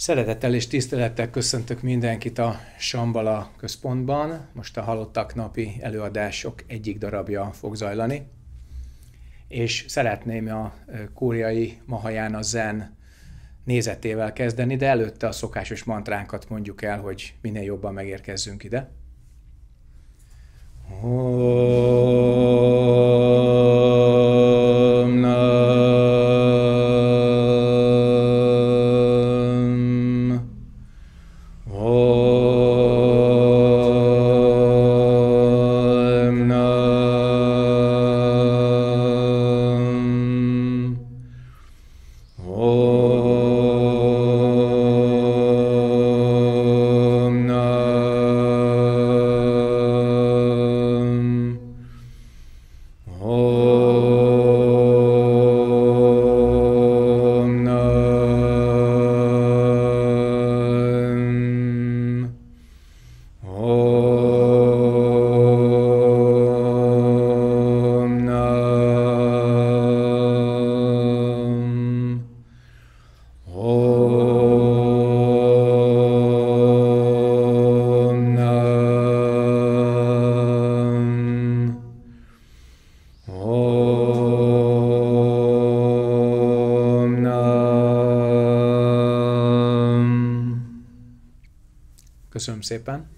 Szeretettel és tisztelettel köszöntök mindenkit a Sambala központban. Most a Halottak napi előadások egyik darabja fog zajlani. És szeretném a kóriai a zen nézetével kezdeni, de előtte a szokásos mantránkat mondjuk el, hogy minél jobban megérkezzünk ide. Oh. Köszönöm szépen.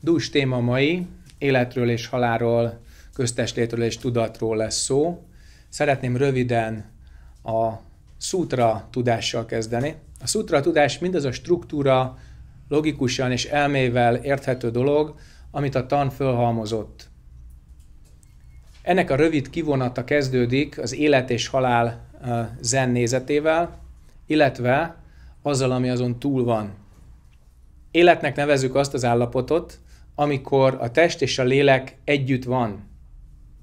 Dús téma mai, életről és halálról, köztestétről és tudatról lesz szó. Szeretném röviden a szútra tudással kezdeni. A szútra tudás mindaz a struktúra, logikusan és elmével érthető dolog, amit a tan fölhalmozott. Ennek a rövid kivonata kezdődik az élet és halál zen nézetével, illetve azzal, ami azon túl van. Életnek nevezük azt az állapotot, amikor a test és a lélek együtt van.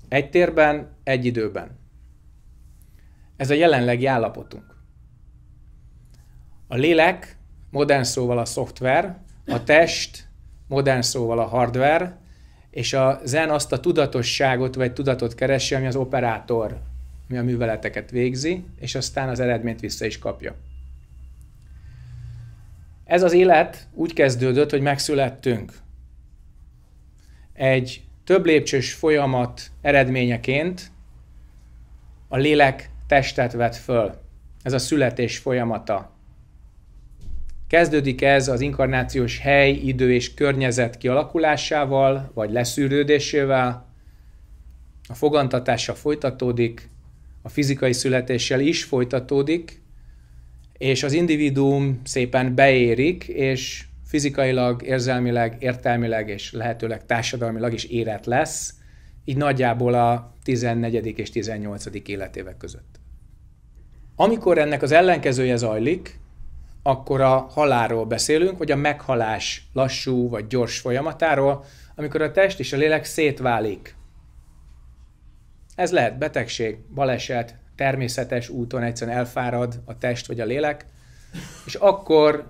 Egy térben, egy időben. Ez a jelenlegi állapotunk. A lélek, modern szóval a szoftver, a test, modern szóval a hardware, és a zen azt a tudatosságot vagy tudatot keresi, ami az operátor, ami a műveleteket végzi, és aztán az eredményt vissza is kapja. Ez az élet úgy kezdődött, hogy megszülettünk. Egy több lépcsős folyamat eredményeként a lélek testet vett föl. Ez a születés folyamata. Kezdődik ez az inkarnációs hely, idő és környezet kialakulásával, vagy leszűrődésével. A fogantatása folytatódik, a fizikai születéssel is folytatódik, és az individuum szépen beérik, és fizikailag, érzelmileg, értelmileg és lehetőleg társadalmilag is érett lesz, így nagyjából a 14. és 18. életévek között. Amikor ennek az ellenkezője zajlik, akkor a halálról beszélünk, vagy a meghalás lassú vagy gyors folyamatáról, amikor a test és a lélek szétválik. Ez lehet betegség, baleset, természetes úton egyszerűen elfárad a test vagy a lélek, és akkor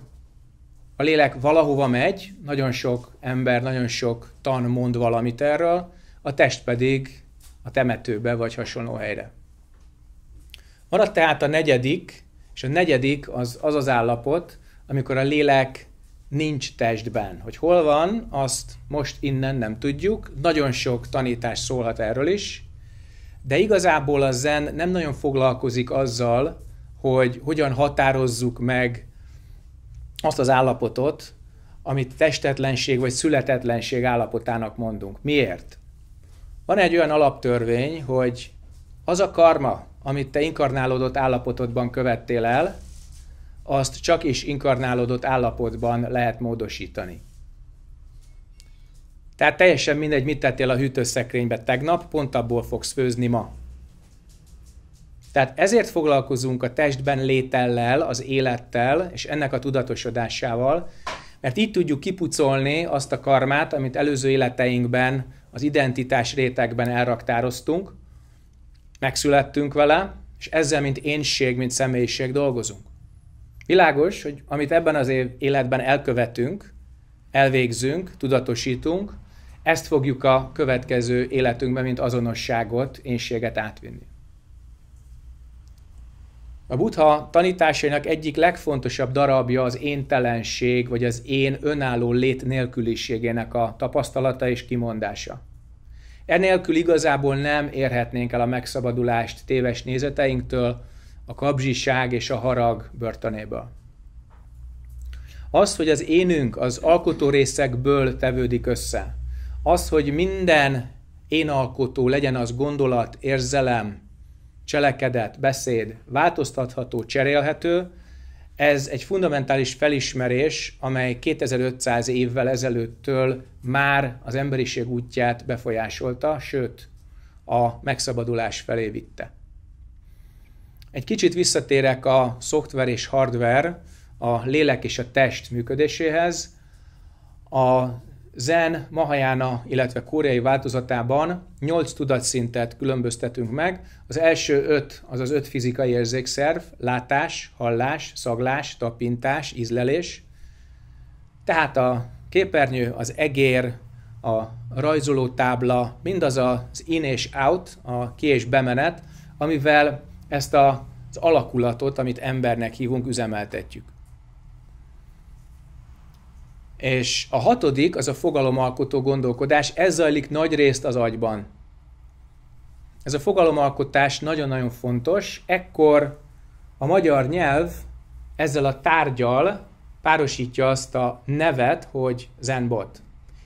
a lélek valahova megy, nagyon sok ember, nagyon sok tan mond valamit erről, a test pedig a temetőbe vagy hasonló helyre. Maradt tehát a negyedik, és a negyedik az az, az állapot, amikor a lélek nincs testben. Hogy hol van, azt most innen nem tudjuk. Nagyon sok tanítás szólhat erről is, de igazából a zen nem nagyon foglalkozik azzal, hogy hogyan határozzuk meg azt az állapotot, amit testetlenség vagy születetlenség állapotának mondunk. Miért? Van egy olyan alaptörvény, hogy az a karma, amit te inkarnálódott állapotodban követtél el, azt csak is inkarnálódott állapotban lehet módosítani. Tehát teljesen mindegy, mit tettél a hűtőszekrénybe tegnap, pont abból fogsz főzni ma. Tehát ezért foglalkozunk a testben létellel, az élettel, és ennek a tudatosodásával, mert így tudjuk kipucolni azt a karmát, amit előző életeinkben, az identitás rétegben elraktároztunk, megszülettünk vele, és ezzel, mint énség, mint személyiség dolgozunk. Világos, hogy amit ebben az életben elkövetünk, elvégzünk, tudatosítunk, ezt fogjuk a következő életünkben, mint azonosságot, énséget átvinni. A Buddha tanításainak egyik legfontosabb darabja az éntelenség, vagy az én önálló lét nélküliségének a tapasztalata és kimondása. Enélkül igazából nem érhetnénk el a megszabadulást téves nézeteinktől, a kapzsiság és a harag börtönéből. Az, hogy az énünk az alkotó részekből tevődik össze, az, hogy minden alkotó legyen az gondolat, érzelem, cselekedet, beszéd változtatható, cserélhető, ez egy fundamentális felismerés, amely 2500 évvel ezelőttől már az emberiség útját befolyásolta, sőt, a megszabadulás felé vitte. Egy kicsit visszatérek a szoftver és hardware, a lélek és a test működéséhez. A Zen, Mahajána, illetve koreai változatában 8 tudatszintet különböztetünk meg. Az első 5 az az 5 fizikai érzékszerv, látás, hallás, szaglás, tapintás, ízlelés. Tehát a képernyő, az egér, a rajzoló tábla, mindaz az in és out, a ki és bemenet, amivel ezt az alakulatot, amit embernek hívunk, üzemeltetjük. És a hatodik az a fogalomalkotó gondolkodás, ez zajlik nagy részt az agyban. Ez a fogalomalkotás nagyon-nagyon fontos, ekkor a magyar nyelv ezzel a tárgyal párosítja azt a nevet, hogy zenbot.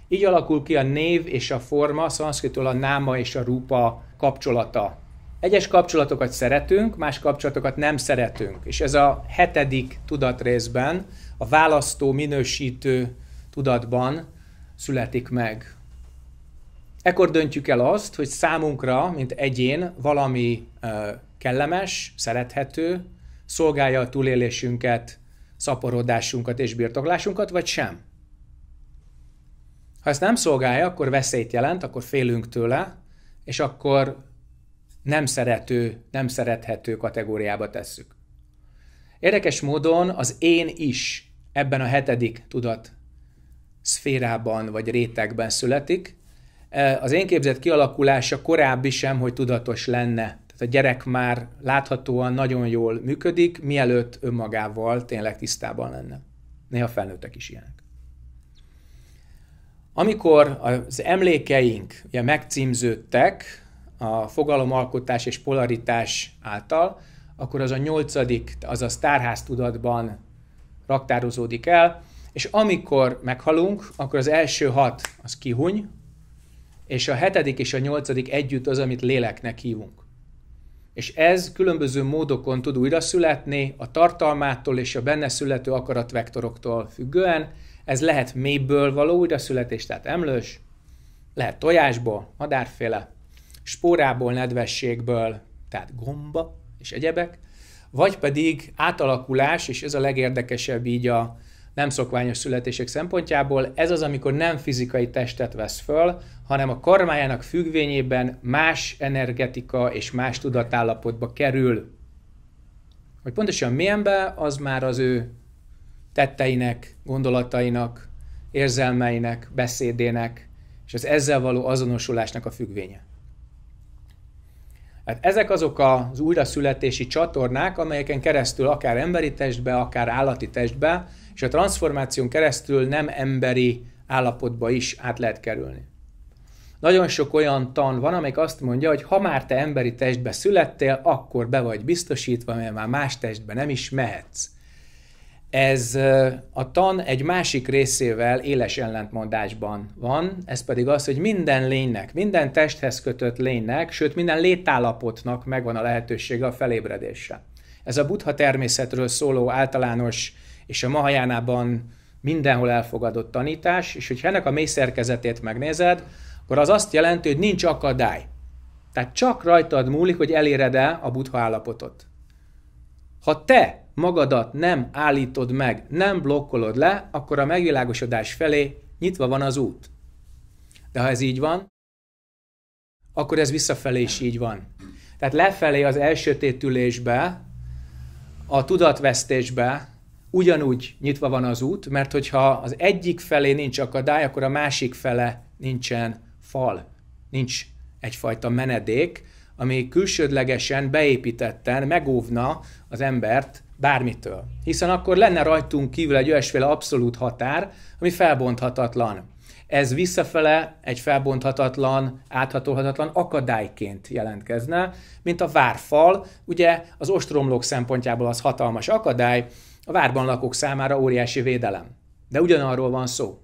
Így alakul ki a név és a forma, szanszkritól a náma és a rúpa kapcsolata. Egyes kapcsolatokat szeretünk, más kapcsolatokat nem szeretünk. És ez a hetedik tudatrészben a választó, minősítő tudatban születik meg. Ekkor döntjük el azt, hogy számunkra, mint egyén, valami kellemes, szerethető, szolgálja a túlélésünket, szaporodásunkat és birtoklásunkat, vagy sem. Ha ezt nem szolgálja, akkor veszélyt jelent, akkor félünk tőle, és akkor nem szerető, nem szerethető kategóriába tesszük. Érdekes módon az én is ebben a hetedik tudat szférában vagy rétegben születik. E, az én képzett kialakulása korábbi sem, hogy tudatos lenne. Tehát a gyerek már láthatóan nagyon jól működik, mielőtt önmagával tényleg tisztában lenne. Néha felnőttek is ilyenek. Amikor az emlékeink ugye, megcímződtek a fogalomalkotás és polaritás által, akkor az a nyolcadik, azaz tárház tudatban raktározódik el, és amikor meghalunk, akkor az első hat az kihuny, és a hetedik és a nyolcadik együtt az, amit léleknek hívunk. És ez különböző módokon tud újra születni, a tartalmától és a benne születő akaratvektoroktól függően. Ez lehet mélyből való születés, tehát emlős, lehet tojásból, madárféle, spórából, nedvességből, tehát gomba és egyebek, vagy pedig átalakulás, és ez a legérdekesebb így a, nem szokványos születések szempontjából, ez az, amikor nem fizikai testet vesz föl, hanem a karmájának függvényében más energetika és más tudatállapotba kerül. Hogy pontosan milyenbe, az már az ő tetteinek, gondolatainak, érzelmeinek, beszédének, és az ezzel való azonosulásnak a függvénye. Hát ezek azok az újraszületési csatornák, amelyeken keresztül akár emberi testbe, akár állati testbe és a transformáción keresztül nem emberi állapotba is át lehet kerülni. Nagyon sok olyan tan van, amelyik azt mondja, hogy ha már te emberi testbe születtél, akkor be vagy biztosítva, mert már más testbe nem is mehetsz. Ez a tan egy másik részével éles ellentmondásban van, ez pedig az, hogy minden lénynek, minden testhez kötött lénynek, sőt minden létállapotnak megvan a lehetősége a felébredésre. Ez a buddha természetről szóló általános és a Mahajánában mindenhol elfogadott tanítás, és hogyha ennek a mély szerkezetét megnézed, akkor az azt jelenti, hogy nincs akadály. Tehát csak rajtad múlik, hogy eléred-e a buddha állapotot. Ha te magadat nem állítod meg, nem blokkolod le, akkor a megvilágosodás felé nyitva van az út. De ha ez így van, akkor ez visszafelé is így van. Tehát lefelé az elsötétülésbe, a tudatvesztésbe, ugyanúgy nyitva van az út, mert hogyha az egyik felé nincs akadály, akkor a másik fele nincsen fal, nincs egyfajta menedék, ami külsődlegesen, beépítetten megóvna az embert bármitől. Hiszen akkor lenne rajtunk kívül egy olyasféle abszolút határ, ami felbonthatatlan. Ez visszafele egy felbonthatatlan, áthatolhatatlan akadályként jelentkezne, mint a várfal. Ugye az ostromlók szempontjából az hatalmas akadály, a várban lakók számára óriási védelem. De ugyanarról van szó.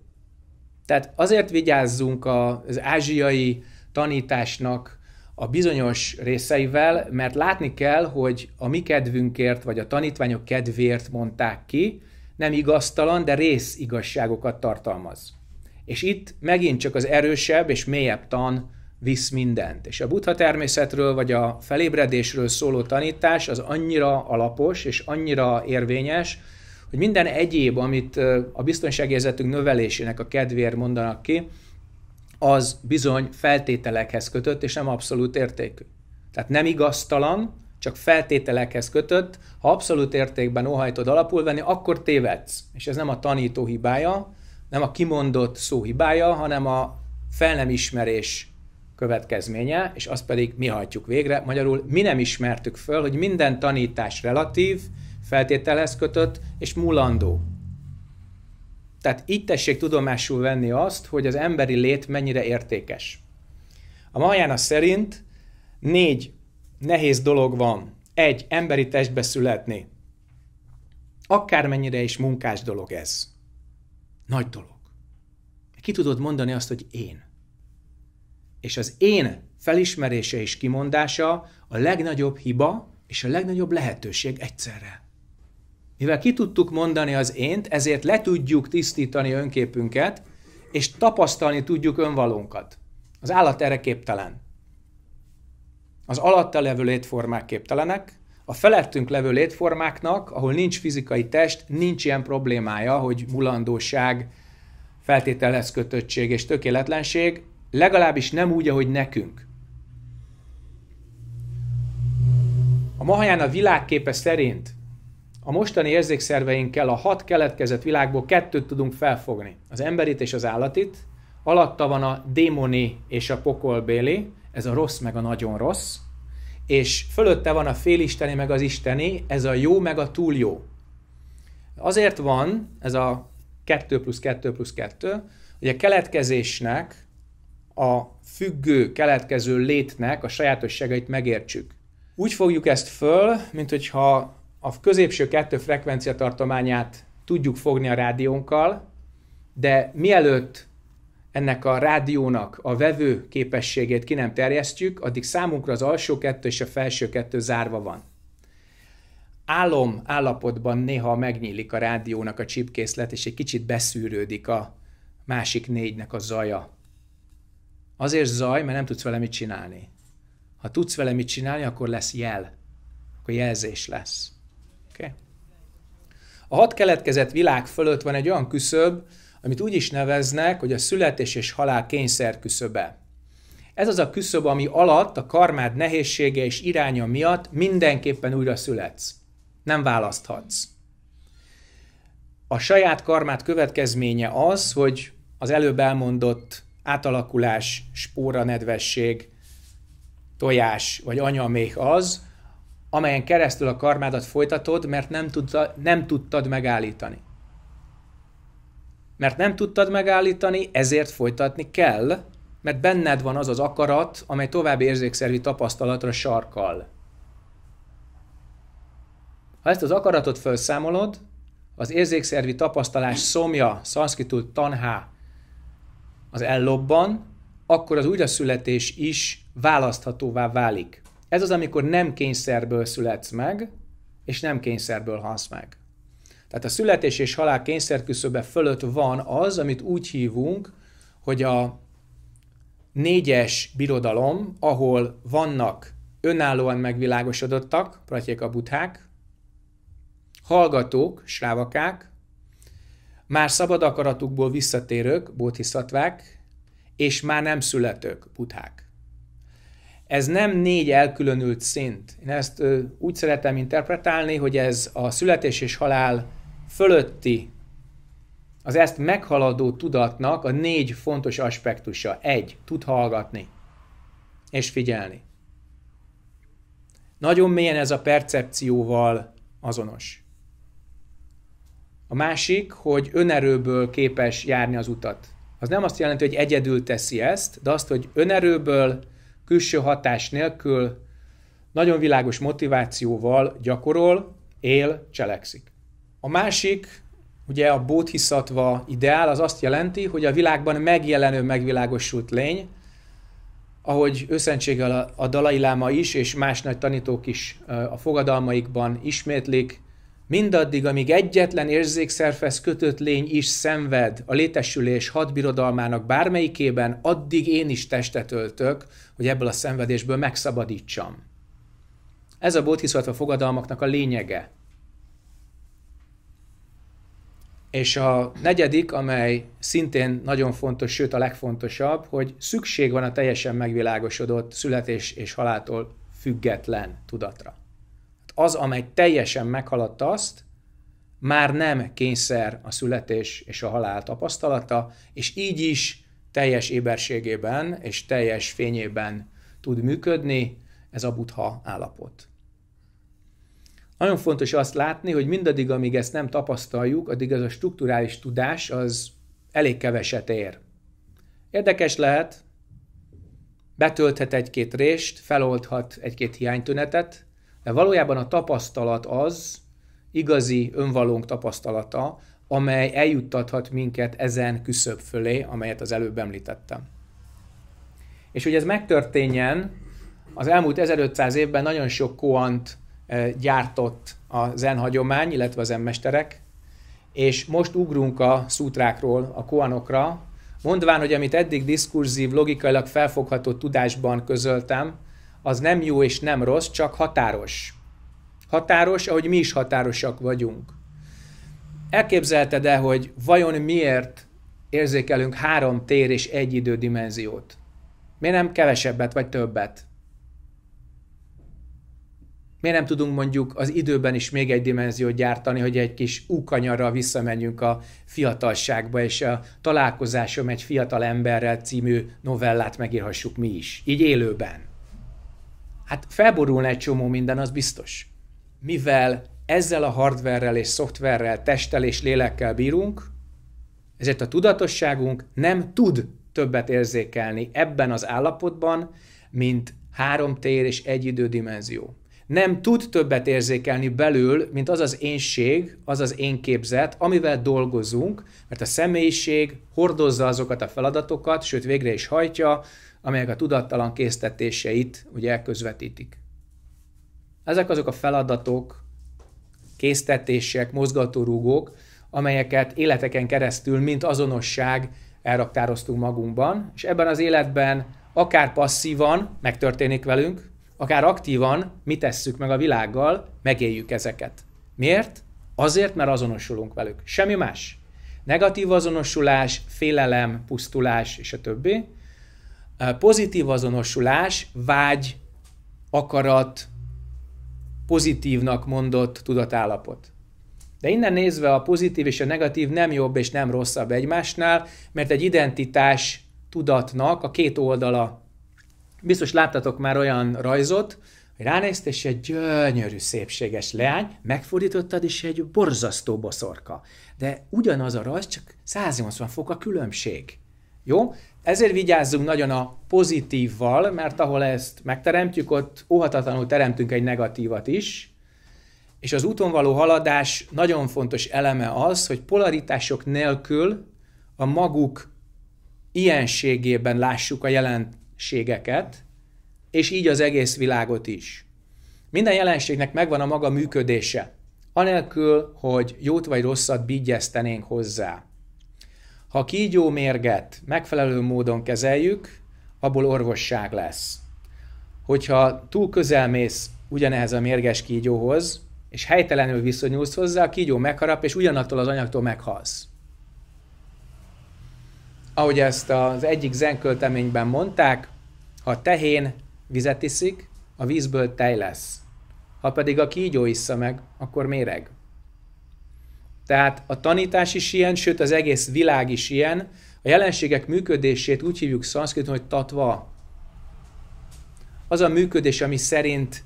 Tehát azért vigyázzunk az ázsiai tanításnak a bizonyos részeivel, mert látni kell, hogy a mi kedvünkért, vagy a tanítványok kedvéért mondták ki, nem igaztalan, de rész igazságokat tartalmaz. És itt megint csak az erősebb és mélyebb tan visz mindent. És a buddha természetről vagy a felébredésről szóló tanítás az annyira alapos és annyira érvényes, hogy minden egyéb, amit a biztonságérzetünk növelésének a kedvéért mondanak ki, az bizony feltételekhez kötött, és nem abszolút értékű. Tehát nem igaztalan, csak feltételekhez kötött. Ha abszolút értékben óhajtod alapul venni, akkor tévedsz. És ez nem a tanító hibája, nem a kimondott szó hibája, hanem a fel nem ismerés következménye, és azt pedig mi hajtjuk végre. Magyarul mi nem ismertük föl, hogy minden tanítás relatív, feltételhez kötött és mulandó. Tehát így tessék tudomásul venni azt, hogy az emberi lét mennyire értékes. A Majána szerint négy nehéz dolog van. Egy, emberi testbe születni. Akármennyire is munkás dolog ez. Nagy dolog. Ki tudod mondani azt, hogy én? és az én felismerése és kimondása a legnagyobb hiba és a legnagyobb lehetőség egyszerre. Mivel ki tudtuk mondani az ént, ezért le tudjuk tisztítani önképünket, és tapasztalni tudjuk önvalónkat. Az állat erre képtelen. Az alatta levő létformák képtelenek, a felettünk levő létformáknak, ahol nincs fizikai test, nincs ilyen problémája, hogy mulandóság, feltételez kötöttség és tökéletlenség, Legalábbis nem úgy, ahogy nekünk. A a világképe szerint a mostani érzékszerveinkkel a hat keletkezett világból kettőt tudunk felfogni. Az emberit és az állatit, alatta van a démoni és a pokolbéli, ez a rossz meg a nagyon rossz, és fölötte van a félisteni meg az isteni, ez a jó meg a túl jó. Azért van ez a 2 plusz 2 plusz 2, hogy a keletkezésnek a függő, keletkező létnek a sajátosságait megértsük. Úgy fogjuk ezt föl, mint hogyha a középső kettő frekvenciatartományát tudjuk fogni a rádiónkkal, de mielőtt ennek a rádiónak a vevő képességét ki nem terjesztjük, addig számunkra az alsó kettő és a felső kettő zárva van. Álom állapotban néha megnyílik a rádiónak a csipkészlet, és egy kicsit beszűrődik a másik négynek a zaja. Azért zaj, mert nem tudsz vele mit csinálni. Ha tudsz vele mit csinálni, akkor lesz jel. Akkor jelzés lesz. Okay? A hat keletkezett világ fölött van egy olyan küszöb, amit úgy is neveznek, hogy a születés és halál kényszer küszöbe. Ez az a küszöb, ami alatt a karmád nehézsége és iránya miatt mindenképpen újra születsz. Nem választhatsz. A saját karmád következménye az, hogy az előbb elmondott átalakulás, spóra nedvesség, tojás vagy anyamék az, amelyen keresztül a karmádat folytatod, mert nem, tudta, nem tudtad megállítani. Mert nem tudtad megállítani, ezért folytatni kell, mert benned van az az akarat, amely további érzékszervi tapasztalatra sarkal. Ha ezt az akaratot felszámolod, az érzékszervi tapasztalás szomja, szanszkitult tanhá, az ellobban, akkor az újraszületés is választhatóvá válik. Ez az, amikor nem kényszerből születsz meg, és nem kényszerből halsz meg. Tehát a születés és halál kényszerküszöbe fölött van az, amit úgy hívunk, hogy a négyes birodalom, ahol vannak önállóan megvilágosodottak, a buthák, hallgatók, srávakák, már szabad akaratukból visszatérők, bóthiszatvák, és már nem születők, buthák. Ez nem négy elkülönült szint. Én ezt ö, úgy szeretem interpretálni, hogy ez a születés és halál fölötti, az ezt meghaladó tudatnak a négy fontos aspektusa. Egy, tud hallgatni és figyelni. Nagyon mélyen ez a percepcióval azonos. A másik, hogy önerőből képes járni az utat. Az nem azt jelenti, hogy egyedül teszi ezt, de azt, hogy önerőből, külső hatás nélkül, nagyon világos motivációval gyakorol, él, cselekszik. A másik, ugye a bóthiszatva ideál, az azt jelenti, hogy a világban megjelenő, megvilágosult lény, ahogy őszentséggel a Dalai Láma is, és más nagy tanítók is a fogadalmaikban ismétlik, Mindaddig, amíg egyetlen érzékszervez kötött lény is szenved a létesülés hadbirodalmának bármelyikében, addig én is testet öltök, hogy ebből a szenvedésből megszabadítsam. Ez a bóthiszolatva fogadalmaknak a lényege. És a negyedik, amely szintén nagyon fontos, sőt a legfontosabb, hogy szükség van a teljesen megvilágosodott születés és haláltól független tudatra az, amely teljesen meghaladta azt, már nem kényszer a születés és a halál tapasztalata, és így is teljes éberségében és teljes fényében tud működni ez a buddha állapot. Nagyon fontos azt látni, hogy mindaddig, amíg ezt nem tapasztaljuk, addig ez a strukturális tudás az elég keveset ér. Érdekes lehet, betölthet egy-két rést, feloldhat egy-két hiánytünetet, de valójában a tapasztalat az, igazi önvalónk tapasztalata, amely eljuttathat minket ezen küszöb fölé, amelyet az előbb említettem. És hogy ez megtörténjen, az elmúlt 1500 évben nagyon sok koant e, gyártott a zen hagyomány, illetve az mesterek, és most ugrunk a szútrákról, a koanokra, mondván, hogy amit eddig diskurzív, logikailag felfogható tudásban közöltem, az nem jó és nem rossz, csak határos. Határos, ahogy mi is határosak vagyunk. Elképzelted e hogy vajon miért érzékelünk három tér és egy idődimenziót? Miért nem kevesebbet vagy többet? Miért nem tudunk mondjuk az időben is még egy dimenziót gyártani, hogy egy kis úkanyarral visszamenjünk a fiatalságba, és a találkozásom egy fiatal emberrel című novellát megírhassuk mi is, így élőben. Hát felborulna egy csomó minden, az biztos. Mivel ezzel a hardverrel és szoftverrel, testtel és lélekkel bírunk, ezért a tudatosságunk nem tud többet érzékelni ebben az állapotban, mint három tér és egy idődimenzió. Nem tud többet érzékelni belül, mint az az énség, az az én képzet, amivel dolgozunk, mert a személyiség hordozza azokat a feladatokat, sőt végre is hajtja, amelyek a tudattalan késztetéseit ugye közvetítik. Ezek azok a feladatok, késztetések, mozgatórugók, amelyeket életeken keresztül, mint azonosság elraktároztunk magunkban, és ebben az életben akár passzívan megtörténik velünk, akár aktívan mi tesszük meg a világgal, megéljük ezeket. Miért? Azért, mert azonosulunk velük. Semmi más. Negatív azonosulás, félelem, pusztulás és a többi pozitív azonosulás, vágy, akarat, pozitívnak mondott tudatállapot. De innen nézve a pozitív és a negatív nem jobb és nem rosszabb egymásnál, mert egy identitás tudatnak a két oldala. Biztos láttatok már olyan rajzot, hogy ránézt, és egy gyönyörű, szépséges leány, megfordítottad, és egy borzasztó boszorka. De ugyanaz a rajz, csak 180 fok a különbség. Jó? Ezért vigyázzunk nagyon a pozitívval, mert ahol ezt megteremtjük, ott óhatatlanul teremtünk egy negatívat is, és az úton való haladás nagyon fontos eleme az, hogy polaritások nélkül a maguk ilyenségében lássuk a jelenségeket, és így az egész világot is. Minden jelenségnek megvan a maga működése, anélkül, hogy jót vagy rosszat bígyeztenénk hozzá. Ha a kígyó mérget megfelelő módon kezeljük, abból orvosság lesz. Hogyha túl közel mész ugyanehez a mérges kígyóhoz, és helytelenül viszonyulsz hozzá, a kígyó megharap, és ugyanattól az anyagtól meghalsz. Ahogy ezt az egyik zenkölteményben mondták, ha a tehén vizet iszik, a vízből tej lesz. Ha pedig a kígyó issza meg, akkor méreg. Tehát a tanítás is ilyen, sőt az egész világ is ilyen. A jelenségek működését úgy hívjuk szanszkriton, hogy tatva. Az a működés, ami szerint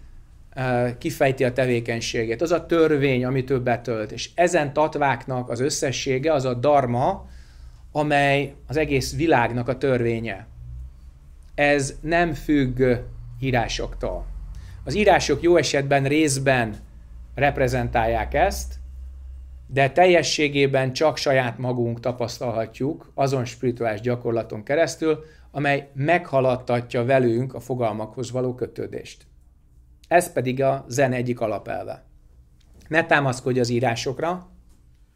eh, kifejti a tevékenységét. Az a törvény, amit többet tölt. És ezen tatváknak az összessége az a dharma, amely az egész világnak a törvénye. Ez nem függ írásoktól. Az írások jó esetben részben reprezentálják ezt, de teljességében csak saját magunk tapasztalhatjuk azon spirituális gyakorlaton keresztül, amely meghaladtatja velünk a fogalmakhoz való kötődést. Ez pedig a zen egyik alapelve. Ne támaszkodj az írásokra,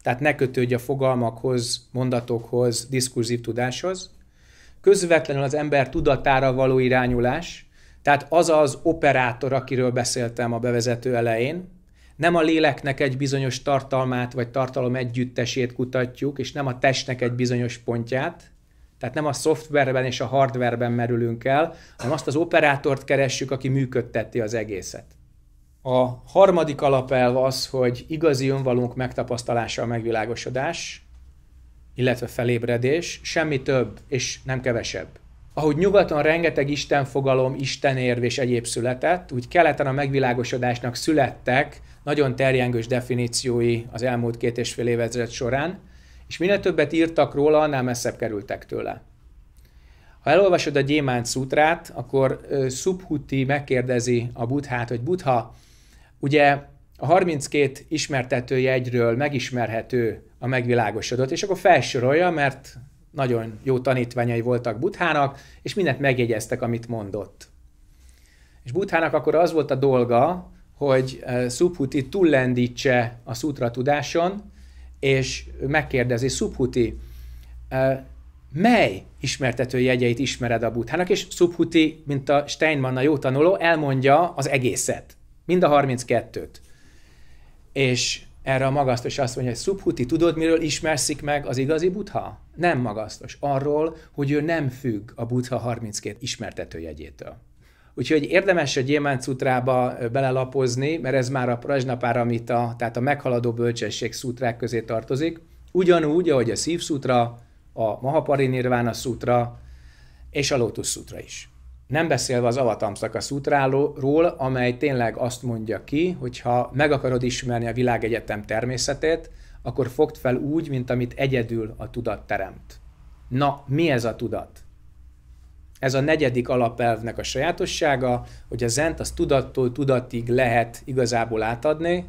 tehát ne kötődj a fogalmakhoz, mondatokhoz, diszkurzív tudáshoz. Közvetlenül az ember tudatára való irányulás, tehát az az operátor, akiről beszéltem a bevezető elején, nem a léleknek egy bizonyos tartalmát vagy tartalom együttesét kutatjuk, és nem a testnek egy bizonyos pontját, tehát nem a szoftverben és a hardverben merülünk el, hanem azt az operátort keressük, aki működteti az egészet. A harmadik alapelv az, hogy igazi önvalunk megtapasztalása a megvilágosodás, illetve felébredés, semmi több és nem kevesebb ahogy nyugaton rengeteg istenfogalom, istenérv és egyéb született, úgy keleten a megvilágosodásnak születtek nagyon terjengős definíciói az elmúlt két és fél évezred során, és minél többet írtak róla, annál messzebb kerültek tőle. Ha elolvasod a Gyémánt szútrát, akkor Subhuti megkérdezi a Buddhát, hogy Buddha, ugye a 32 ismertető egyről megismerhető a megvilágosodott, és akkor felsorolja, mert nagyon jó tanítványai voltak Buthának, és mindent megjegyeztek, amit mondott. És Buthának akkor az volt a dolga, hogy eh, Subhuti túllendítse a szutra tudáson, és megkérdezi Subhuti, eh, mely ismertető jegyeit ismered a Buthának, és Subhuti, mint a Steinmann a jó tanuló, elmondja az egészet, mind a 32-t. És erre a magasztos azt mondja, hogy Szubhuti, tudod, miről ismerszik meg az igazi butha? Nem magasztos. Arról, hogy ő nem függ a butha 32 ismertetőjegyétől. Úgyhogy érdemes a Gyémánt szutrába belelapozni, mert ez már a Prajnapáramita, tehát a meghaladó bölcsesség szutrák közé tartozik, ugyanúgy, ahogy a Szívszutra, a mahaparinirvána szútra szutra és a Lótusz szutra is. Nem beszélve az a szútráról, amely tényleg azt mondja ki, hogy ha meg akarod ismerni a világegyetem természetét, akkor fogd fel úgy, mint amit egyedül a tudat teremt. Na, mi ez a tudat? Ez a negyedik alapelvnek a sajátossága, hogy a zent az tudattól tudatig lehet igazából átadni,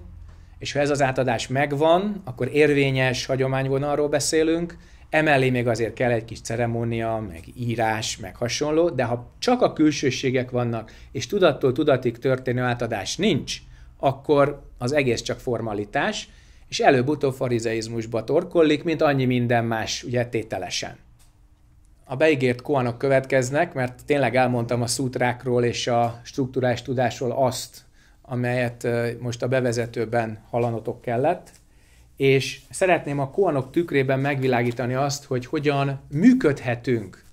és ha ez az átadás megvan, akkor érvényes hagyományvonalról beszélünk, Emellé még azért kell egy kis ceremónia, meg írás, meg hasonló, de ha csak a külsőségek vannak, és tudattól tudatig történő átadás nincs, akkor az egész csak formalitás, és előbb-utóbb farizeizmusba torkollik, mint annyi minden más, ugye tételesen. A beígért koanok következnek, mert tényleg elmondtam a szútrákról és a struktúrás tudásról azt, amelyet most a bevezetőben halanotok kellett, és szeretném a koanok tükrében megvilágítani azt, hogy hogyan működhetünk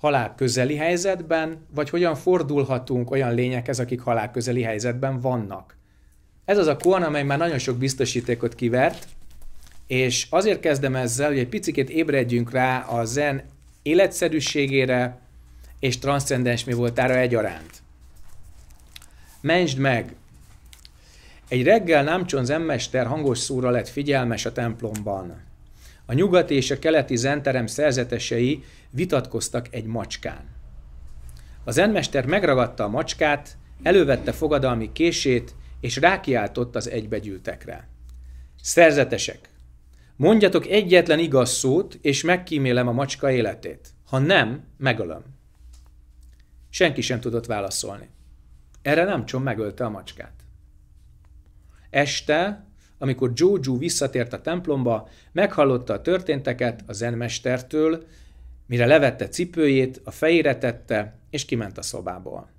halál közeli helyzetben, vagy hogyan fordulhatunk olyan lényekhez, akik halál közeli helyzetben vannak. Ez az a koan, amely már nagyon sok biztosítékot kivert, és azért kezdem ezzel, hogy egy picit ébredjünk rá a zen életszerűségére és transzcendens mi voltára egyaránt. Mentsd meg egy reggel Namcson emmester hangos szóra lett figyelmes a templomban. A nyugati és a keleti zenterem szerzetesei vitatkoztak egy macskán. A zenmester megragadta a macskát, elővette fogadalmi kését, és rákiáltott az egybegyűltekre. Szerzetesek! Mondjatok egyetlen igaz szót, és megkímélem a macska életét. Ha nem, megölöm. Senki sem tudott válaszolni. Erre nem csom megölte a macskát. Este, amikor Joju visszatért a templomba, meghallotta a történteket a zenmestertől, mire levette cipőjét, a fejére tette, és kiment a szobából.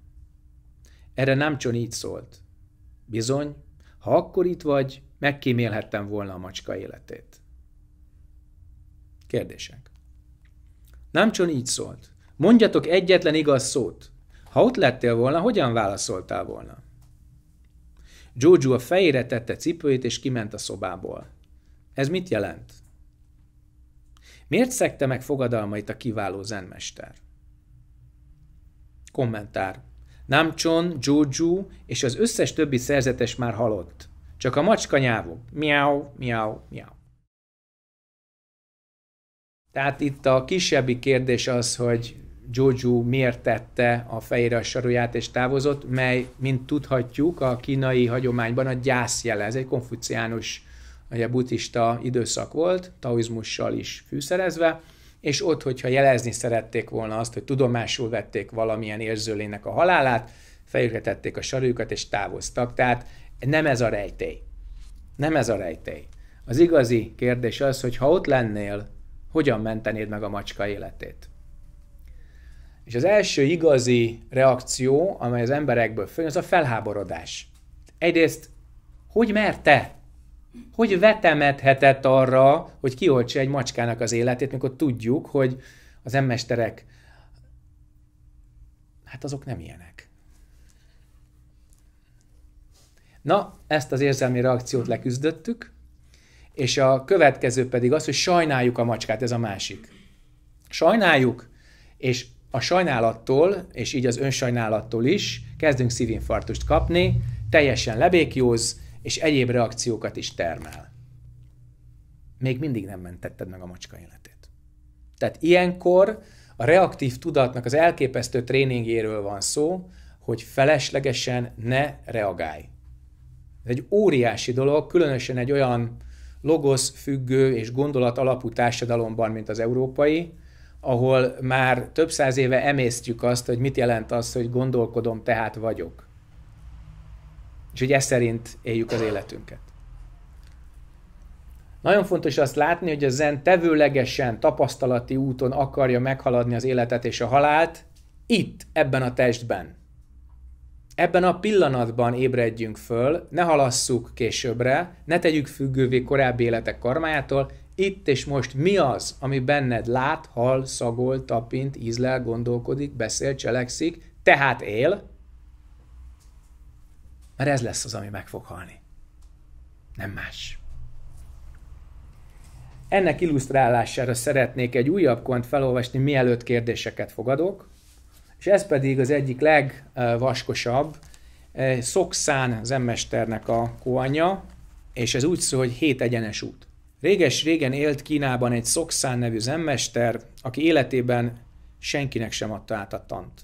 Erre Námcson így szólt. Bizony, ha akkor itt vagy, megkímélhettem volna a macska életét. Kérdések. Námcson így szólt. Mondjatok egyetlen igaz szót. Ha ott lettél volna, hogyan válaszoltál volna? Jojo a fejére tette cipőjét, és kiment a szobából. Ez mit jelent? Miért szegte meg fogadalmait a kiváló zenmester? Kommentár. Namchon, Joju és az összes többi szerzetes már halott. Csak a macska nyávú. Miau, miau, miau. Tehát itt a kisebbi kérdés az, hogy Jojo miért tette a fejére a saruját és távozott, mely, mint tudhatjuk, a kínai hagyományban a gyász jele. Ez egy konfuciánus, ugye buddhista időszak volt, taoizmussal is fűszerezve, és ott, hogyha jelezni szerették volna azt, hogy tudomásul vették valamilyen érzőlének a halálát, fejükre tették a sarjukat és távoztak. Tehát nem ez a rejtély. Nem ez a rejtély. Az igazi kérdés az, hogy ha ott lennél, hogyan mentenéd meg a macska életét? És az első igazi reakció, amely az emberekből följön, az a felháborodás. Egyrészt, hogy merte? Hogy vetemedhetett arra, hogy kioltsa egy macskának az életét, mikor tudjuk, hogy az emmesterek, hát azok nem ilyenek. Na, ezt az érzelmi reakciót leküzdöttük, és a következő pedig az, hogy sajnáljuk a macskát, ez a másik. Sajnáljuk, és a sajnálattól, és így az önsajnálattól is kezdünk szívinfarktust kapni, teljesen lebékjóz, és egyéb reakciókat is termel. Még mindig nem mentetted meg a macska életét. Tehát ilyenkor a reaktív tudatnak az elképesztő tréningéről van szó, hogy feleslegesen ne reagálj. Ez egy óriási dolog, különösen egy olyan logosz függő és gondolat alapú társadalomban, mint az európai, ahol már több száz éve emésztjük azt, hogy mit jelent az, hogy gondolkodom, tehát vagyok. És hogy ez szerint éljük az életünket. Nagyon fontos azt látni, hogy a zen tevőlegesen, tapasztalati úton akarja meghaladni az életet és a halált, itt, ebben a testben. Ebben a pillanatban ébredjünk föl, ne halasszuk későbbre, ne tegyük függővé korábbi életek karmájától, itt és most mi az, ami benned lát, hal, szagol, tapint, ízlel, gondolkodik, beszél, cselekszik, tehát él, mert ez lesz az, ami meg fog halni. Nem más. Ennek illusztrálására szeretnék egy újabb kont felolvasni, mielőtt kérdéseket fogadok, és ez pedig az egyik legvaskosabb, Szokszán zemmesternek a kóanya, és ez úgy szól, hogy hét egyenes út. Réges-régen élt Kínában egy Szokszán nevű zenmester, aki életében senkinek sem adta át a tant.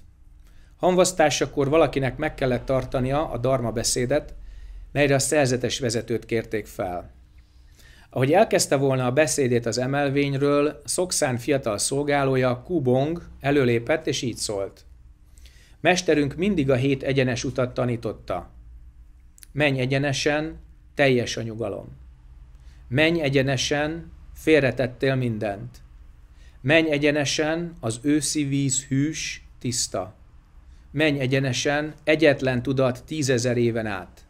Hanvasztásakor valakinek meg kellett tartania a darma beszédet, melyre a szerzetes vezetőt kérték fel. Ahogy elkezdte volna a beszédét az emelvényről, Szokszán fiatal szolgálója Kubong előlépett és így szólt. Mesterünk mindig a hét egyenes utat tanította. Menj egyenesen, teljes a nyugalom. Menj egyenesen, félretettél mindent. Menj egyenesen, az őszi víz hűs, tiszta. Menj egyenesen, egyetlen tudat tízezer éven át.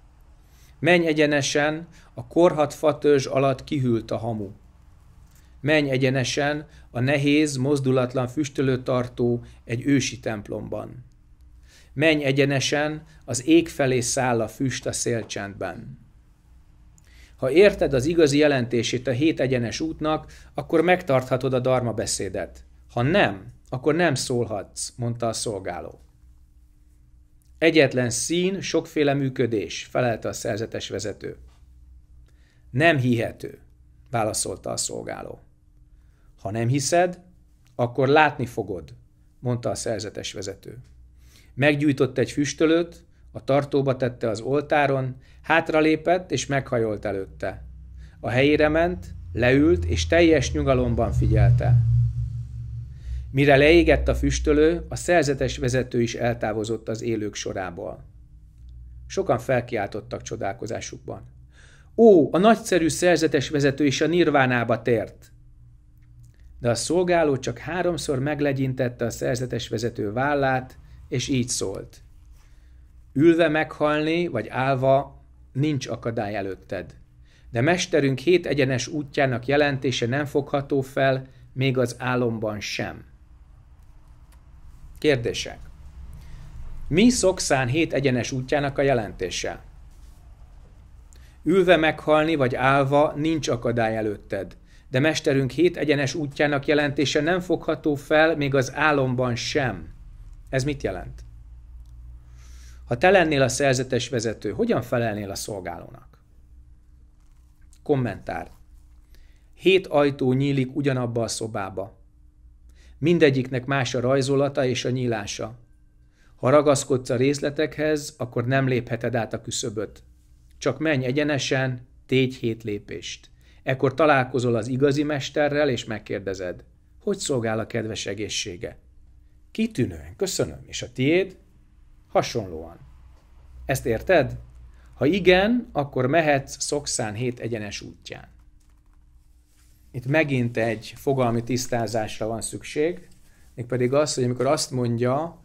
Menj egyenesen, a korhat fatörzs alatt kihűlt a hamu. Menj egyenesen, a nehéz, mozdulatlan tartó egy ősi templomban. Menj egyenesen, az ég felé száll a füst a szélcsendben. Ha érted az igazi jelentését a hét egyenes útnak, akkor megtarthatod a darma beszédet. Ha nem, akkor nem szólhatsz, mondta a szolgáló. Egyetlen szín, sokféle működés, felelte a szerzetes vezető. Nem hihető, válaszolta a szolgáló. Ha nem hiszed, akkor látni fogod, mondta a szerzetes vezető. Meggyújtott egy füstölőt, a tartóba tette az oltáron, hátralépett és meghajolt előtte. A helyére ment, leült és teljes nyugalomban figyelte. Mire leégett a füstölő, a szerzetes vezető is eltávozott az élők sorából. Sokan felkiáltottak csodálkozásukban. Ó, a nagyszerű szerzetes vezető is a nirvánába tért! De a szolgáló csak háromszor meglegyintette a szerzetes vezető vállát, és így szólt. Ülve meghalni, vagy állva nincs akadály előtted. De mesterünk hét egyenes útjának jelentése nem fogható fel, még az álomban sem. Kérdések. Mi szokszán hét egyenes útjának a jelentése? Ülve meghalni vagy állva nincs akadály előtted, de mesterünk hét egyenes útjának jelentése nem fogható fel, még az álomban sem. Ez mit jelent? Ha te lennél a szerzetes vezető, hogyan felelnél a szolgálónak? Kommentár. Hét ajtó nyílik ugyanabba a szobába. Mindegyiknek más a rajzolata és a nyílása. Ha ragaszkodsz a részletekhez, akkor nem lépheted át a küszöböt. Csak menj egyenesen, tégy hét lépést. Ekkor találkozol az igazi mesterrel, és megkérdezed, hogy szolgál a kedves egészsége? Kitűnően, köszönöm, és a tiéd? hasonlóan. Ezt érted? Ha igen, akkor mehetsz szokszán hét egyenes útján. Itt megint egy fogalmi tisztázásra van szükség, mégpedig az, hogy amikor azt mondja,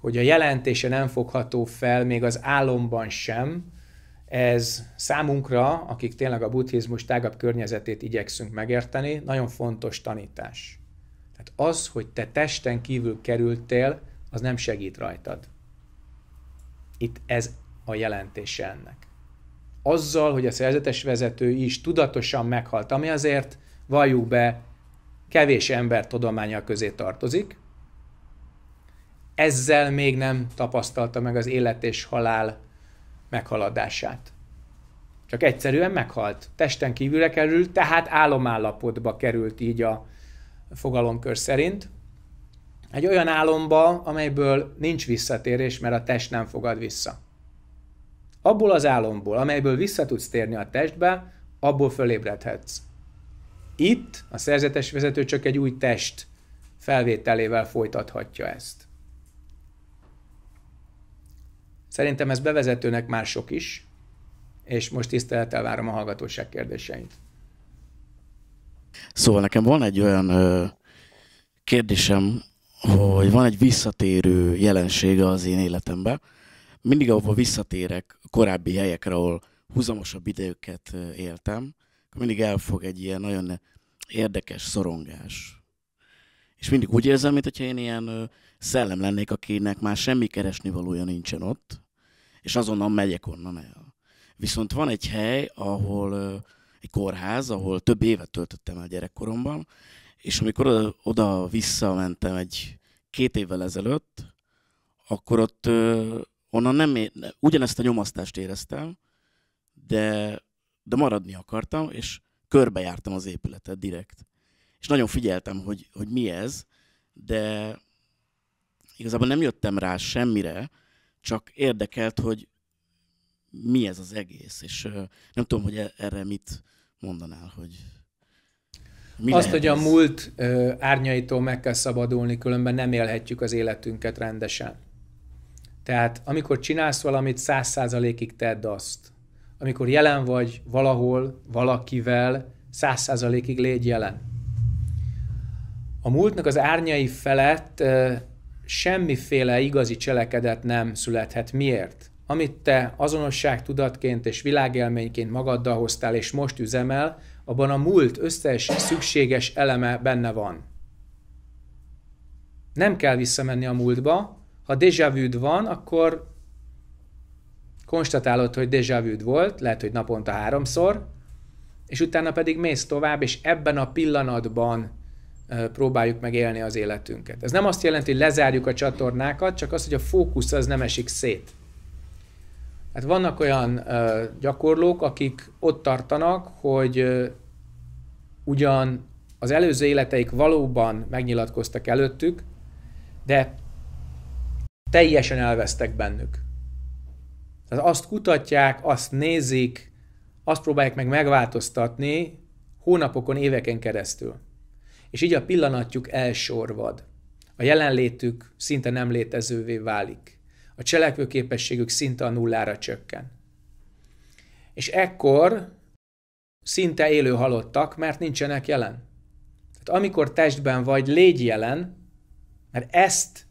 hogy a jelentése nem fogható fel, még az álomban sem, ez számunkra, akik tényleg a buddhizmus tágabb környezetét igyekszünk megérteni, nagyon fontos tanítás. Tehát az, hogy te testen kívül kerültél, az nem segít rajtad. Itt ez a jelentése ennek. Azzal, hogy a szerzetes vezető is tudatosan meghalt, ami azért, valljuk be, kevés ember tudománya közé tartozik, ezzel még nem tapasztalta meg az élet és halál meghaladását. Csak egyszerűen meghalt. Testen kívülre került, tehát álomállapotba került így a fogalomkör szerint. Egy olyan álomba, amelyből nincs visszatérés, mert a test nem fogad vissza. Abból az álomból, amelyből vissza tudsz térni a testbe, abból fölébredhetsz. Itt a szerzetes vezető csak egy új test felvételével folytathatja ezt. Szerintem ez bevezetőnek már sok is, és most tisztelettel várom a hallgatóság kérdéseit. Szóval nekem van egy olyan ö, kérdésem, hogy van egy visszatérő jelensége az én életemben. Mindig, ahova mhm. visszatérek korábbi helyekre, ahol húzamosabb időket éltem, mindig elfog egy ilyen nagyon érdekes szorongás. És mindig úgy érzem, mintha én ilyen szellem lennék, akinek már semmi keresni valója nincsen ott, és azonnal megyek onnan el. Viszont van egy hely, ahol egy kórház, ahol több évet töltöttem el gyerekkoromban, és amikor oda-vissza egy két évvel ezelőtt, akkor ott ö, onnan nem, ugyanezt a nyomasztást éreztem, de, de maradni akartam, és körbejártam az épületet direkt. És nagyon figyeltem, hogy, hogy mi ez, de igazából nem jöttem rá semmire, csak érdekelt, hogy mi ez az egész, és ö, nem tudom, hogy e-, erre mit mondanál, hogy... Mi azt, hogy a múlt ö, árnyaitól meg kell szabadulni, különben nem élhetjük az életünket rendesen. Tehát amikor csinálsz valamit, száz százalékig tedd azt. Amikor jelen vagy valahol, valakivel, száz százalékig légy jelen. A múltnak az árnyai felett ö, semmiféle igazi cselekedet nem születhet. Miért? Amit te tudatként és világélményként magaddal hoztál, és most üzemel, abban a múlt összes szükséges eleme benne van. Nem kell visszamenni a múltba, ha vu-d van, akkor konstatálod, hogy vu-d volt, lehet, hogy naponta háromszor, és utána pedig mész tovább, és ebben a pillanatban próbáljuk meg élni az életünket. Ez nem azt jelenti, hogy lezárjuk a csatornákat, csak az, hogy a fókusz az nem esik szét. Hát vannak olyan ö, gyakorlók, akik ott tartanak, hogy ö, ugyan az előző életeik valóban megnyilatkoztak előttük, de teljesen elvesztek bennük. Tehát azt kutatják, azt nézik, azt próbálják meg megváltoztatni hónapokon, éveken keresztül. És így a pillanatjuk elsorvad. A jelenlétük szinte nem létezővé válik a cselekvőképességük szinte a nullára csökken. És ekkor szinte élő halottak, mert nincsenek jelen. Tehát amikor testben vagy, légy jelen, mert ezt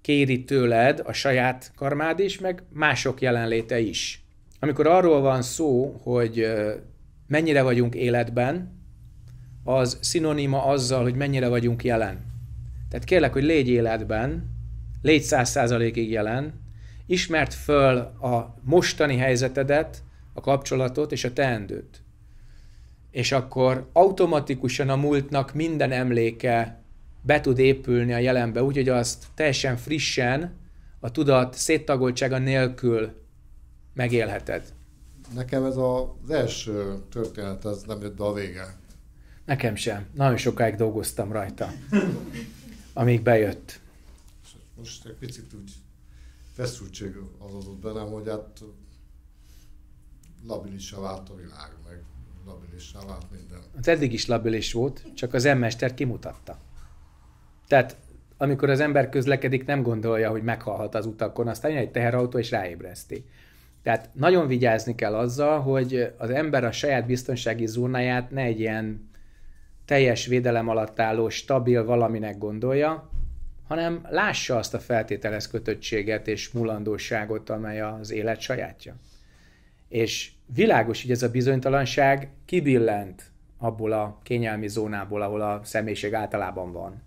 kéri tőled a saját karmád is, meg mások jelenléte is. Amikor arról van szó, hogy mennyire vagyunk életben, az szinoníma azzal, hogy mennyire vagyunk jelen. Tehát kérlek, hogy légy életben, légy száz százalékig jelen, ismert föl a mostani helyzetedet, a kapcsolatot és a teendőt. És akkor automatikusan a múltnak minden emléke be tud épülni a jelenbe, úgyhogy azt teljesen frissen, a tudat széttagoltsága nélkül megélheted. Nekem ez az első történet, ez nem jött be a vége. Nekem sem. Nagyon sokáig dolgoztam rajta, amíg bejött most egy picit úgy feszültség az adott bennem, hogy hát labilissá vált a világ, meg labilissá vált minden. Az hát eddig is labilis volt, csak az emmester kimutatta. Tehát amikor az ember közlekedik, nem gondolja, hogy meghalhat az utakon, aztán jön egy teherautó és ráébreszti. Tehát nagyon vigyázni kell azzal, hogy az ember a saját biztonsági zónáját ne egy ilyen teljes védelem alatt álló, stabil valaminek gondolja, hanem lássa azt a feltételez kötöttséget és mulandóságot, amely az élet sajátja. És világos, hogy ez a bizonytalanság kibillent abból a kényelmi zónából, ahol a személyiség általában van.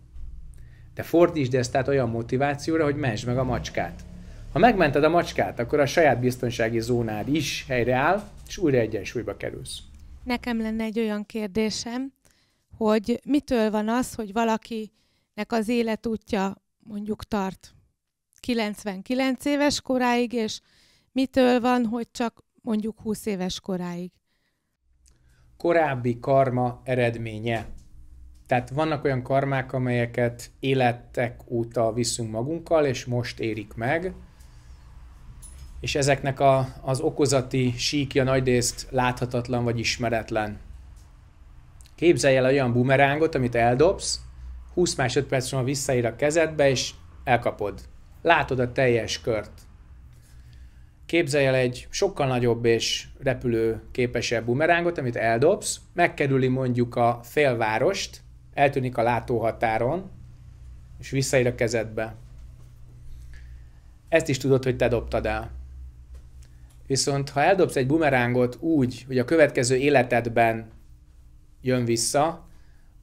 De fordítsd ezt tehát olyan motivációra, hogy mentsd meg a macskát. Ha megmented a macskát, akkor a saját biztonsági zónád is helyreáll, és újra egyensúlyba kerülsz. Nekem lenne egy olyan kérdésem, hogy mitől van az, hogy valaki nek az életútja mondjuk tart 99 éves koráig, és mitől van, hogy csak mondjuk 20 éves koráig? Korábbi karma eredménye. Tehát vannak olyan karmák, amelyeket életek óta viszünk magunkkal, és most érik meg, és ezeknek a, az okozati síkja nagyrészt láthatatlan vagy ismeretlen. Képzelj el olyan bumerángot, amit eldobsz, 20 másodperc múlva visszaír a kezedbe, és elkapod. Látod a teljes kört. Képzelj el egy sokkal nagyobb és repülő képesebb bumerángot, amit eldobsz, megkerüli mondjuk a félvárost, eltűnik a látóhatáron, és visszaír a kezedbe. Ezt is tudod, hogy te dobtad el. Viszont ha eldobsz egy bumerángot úgy, hogy a következő életedben jön vissza,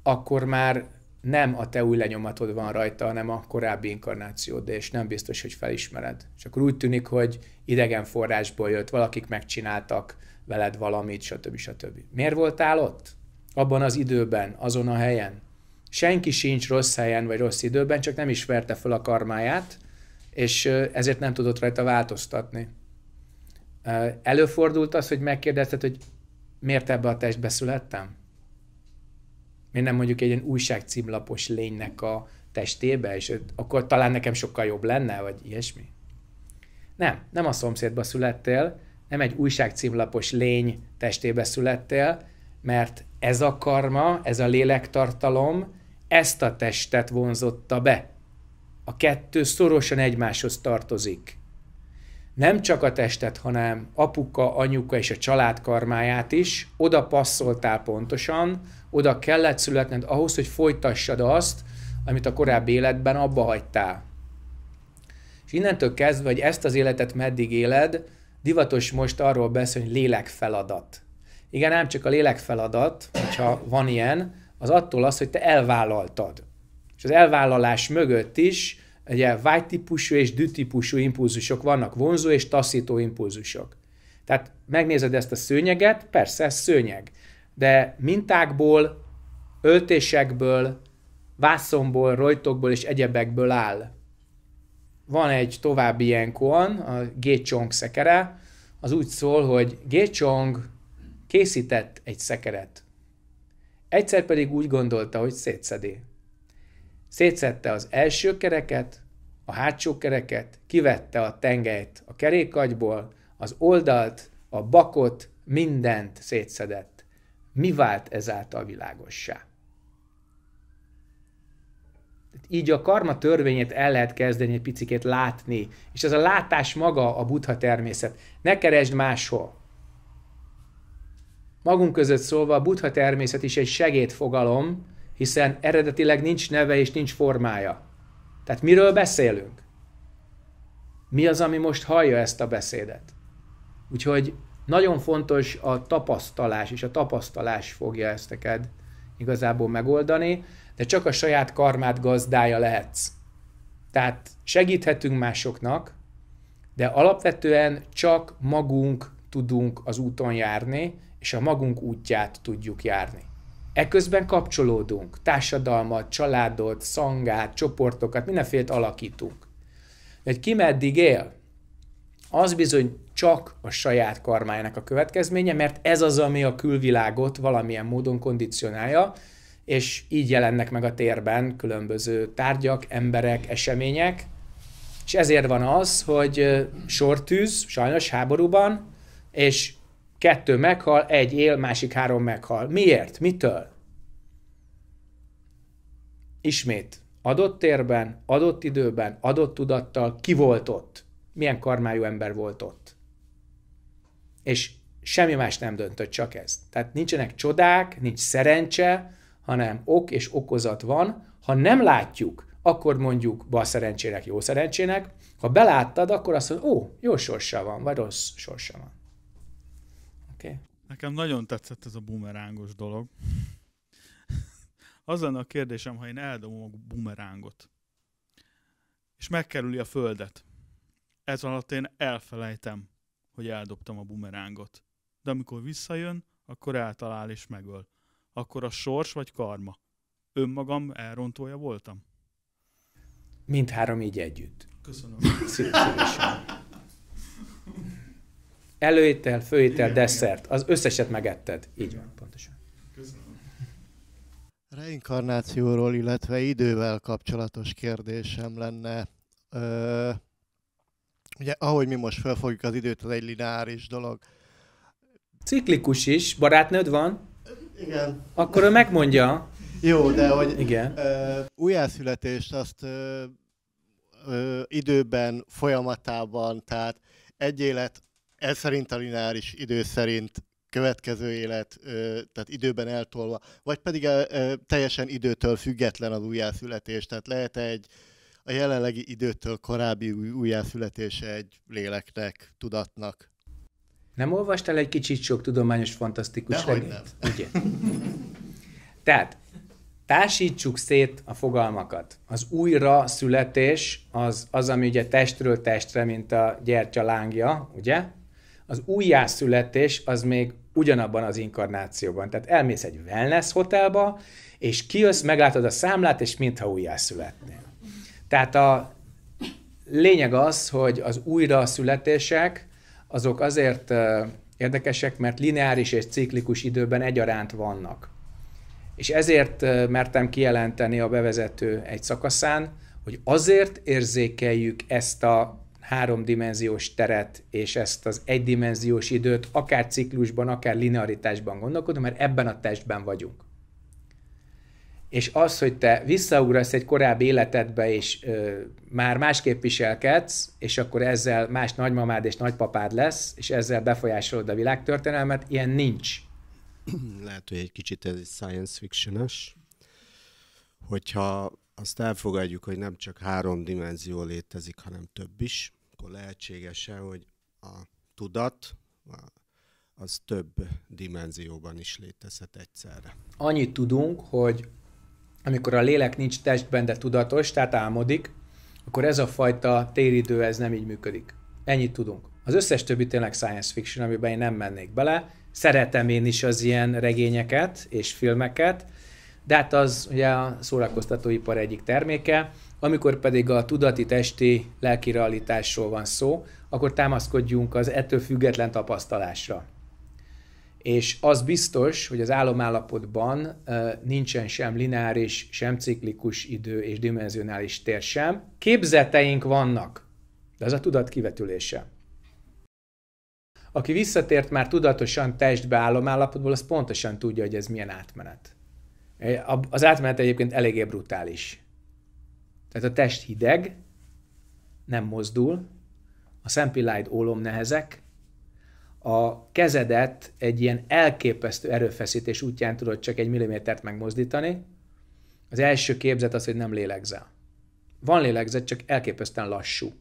akkor már nem a te új lenyomatod van rajta, hanem a korábbi inkarnációd, de és nem biztos, hogy felismered. És akkor úgy tűnik, hogy idegen forrásból jött, valakik megcsináltak veled valamit, stb. stb. Miért voltál ott? Abban az időben, azon a helyen? Senki sincs rossz helyen vagy rossz időben, csak nem ismerte fel a karmáját, és ezért nem tudott rajta változtatni. Előfordult az, hogy megkérdezted, hogy miért ebbe a testbe születtem? Miért nem mondjuk egy ilyen újságcímlapos lénynek a testébe, és akkor talán nekem sokkal jobb lenne, vagy ilyesmi? Nem, nem a szomszédba születtél, nem egy újságcímlapos lény testébe születtél, mert ez a karma, ez a lélektartalom ezt a testet vonzotta be. A kettő szorosan egymáshoz tartozik nem csak a testet, hanem apuka, anyuka és a család karmáját is, oda passzoltál pontosan, oda kellett születned ahhoz, hogy folytassad azt, amit a korábbi életben abba hagytál. És innentől kezdve, hogy ezt az életet meddig éled, divatos most arról beszélni, hogy lélekfeladat. Igen, nem csak a lélekfeladat, hogyha van ilyen, az attól az, hogy te elvállaltad. És az elvállalás mögött is ugye vágy típusú és dű típusú impulzusok vannak, vonzó és taszító impulzusok. Tehát megnézed ezt a szőnyeget, persze ez szőnyeg, de mintákból, öltésekből, vászomból, rojtokból és egyebekből áll. Van egy további ilyen koan, a Gécsong szekere, az úgy szól, hogy Gécsong készített egy szekeret. Egyszer pedig úgy gondolta, hogy szétszedi. Szétszedte az első kereket, a hátsó kereket, kivette a tengelyt a kerékagyból, az oldalt, a bakot, mindent szétszedett. Mi vált ezáltal világossá? Így a karma törvényét el lehet kezdeni egy picit látni, és ez a látás maga a buddha természet. Ne keresd máshol. Magunk között szólva a buddha természet is egy segédfogalom, hiszen eredetileg nincs neve és nincs formája. Tehát miről beszélünk? Mi az, ami most hallja ezt a beszédet? Úgyhogy nagyon fontos a tapasztalás, és a tapasztalás fogja ezteket igazából megoldani, de csak a saját karmát gazdája lehetsz. Tehát segíthetünk másoknak, de alapvetően csak magunk tudunk az úton járni, és a magunk útját tudjuk járni. Ekközben kapcsolódunk, társadalmat, családot, szangát, csoportokat, mindenfélet alakítunk. De hogy ki meddig él, az bizony csak a saját karmájának a következménye, mert ez az, ami a külvilágot valamilyen módon kondicionálja, és így jelennek meg a térben különböző tárgyak, emberek, események, és ezért van az, hogy sortűz, sajnos háborúban, és Kettő meghal, egy él, másik három meghal. Miért? Mitől? Ismét adott térben, adott időben, adott tudattal ki volt ott, milyen karmájú ember volt ott. És semmi más nem döntött, csak ez. Tehát nincsenek csodák, nincs szerencse, hanem ok és okozat van. Ha nem látjuk, akkor mondjuk bal szerencsének, jó szerencsének. Ha beláttad, akkor azt mondod, ó, jó sorsa van, vagy rossz sorsa van. Oké. Okay. Nekem nagyon tetszett ez a bumerángos dolog. Az lenne a kérdésem, ha én eldobom a bumerángot, és megkerüli a földet. Ez alatt én elfelejtem, hogy eldobtam a bumerángot. De amikor visszajön, akkor eltalál és megöl. Akkor a sors vagy karma? Önmagam elrontója voltam? Mindhárom így együtt. Köszönöm. Szívesen. Előétel, főétel, igen, desszert. Igen. Az összeset megetted. Így igen. van, pontosan. Köszönöm. Reinkarnációról, illetve idővel kapcsolatos kérdésem lenne. Ö, ugye, ahogy mi most felfogjuk az időt, az egy lineáris dolog. Ciklikus is. Barátnőd van? Igen. Akkor ő megmondja. Jó, de hogy Igen. Ö, újjászületést azt ö, ö, időben, folyamatában, tehát egy élet ez szerint a lineáris idő szerint következő élet, tehát időben eltolva, vagy pedig teljesen időtől független az újjászületés, tehát lehet egy a jelenlegi időtől korábbi újjászületése egy léleknek, tudatnak. Nem olvastál egy kicsit sok tudományos fantasztikus De regényt? Nem. Ugye? Tehát társítsuk szét a fogalmakat. Az újra születés az, az ami ugye testről testre, mint a gyertya lángja, ugye? az újjászületés az még ugyanabban az inkarnációban. Tehát elmész egy wellness hotelba, és kijössz, meglátod a számlát, és mintha újjászületnél. Tehát a lényeg az, hogy az újra születések azok azért érdekesek, mert lineáris és ciklikus időben egyaránt vannak. És ezért mertem kijelenteni a bevezető egy szakaszán, hogy azért érzékeljük ezt a háromdimenziós teret és ezt az egydimenziós időt akár ciklusban, akár linearitásban gondolkodom, mert ebben a testben vagyunk. És az, hogy te visszaugrasz egy korábbi életedbe, és ö, már másképp viselkedsz, és akkor ezzel más nagymamád és nagypapád lesz, és ezzel befolyásolod a világtörténelmet, ilyen nincs. Lehet, hogy egy kicsit ez egy science fictiones, hogyha azt elfogadjuk, hogy nem csak három dimenzió létezik, hanem több is, akkor lehetséges-e, hogy a tudat az több dimenzióban is létezhet egyszerre. Annyit tudunk, hogy amikor a lélek nincs testben, de tudatos, tehát álmodik, akkor ez a fajta téridő, ez nem így működik. Ennyit tudunk. Az összes többi tényleg science fiction, amiben én nem mennék bele. Szeretem én is az ilyen regényeket és filmeket, de hát az ugye a szórakoztatóipar egyik terméke, amikor pedig a tudati testi lelki realitásról van szó, akkor támaszkodjunk az ettől független tapasztalásra. És az biztos, hogy az álomállapotban nincsen sem lineáris, sem ciklikus idő és dimenzionális tér sem. Képzeteink vannak, de az a tudat kivetülése. Aki visszatért már tudatosan testbe álomállapotból, az pontosan tudja, hogy ez milyen átmenet. Az átmenet egyébként eléggé brutális. Tehát a test hideg, nem mozdul, a szempilláid ólom nehezek, a kezedet egy ilyen elképesztő erőfeszítés útján tudod csak egy millimétert megmozdítani, az első képzet az, hogy nem lélegzel. Van lélegzet, csak elképesztően lassú.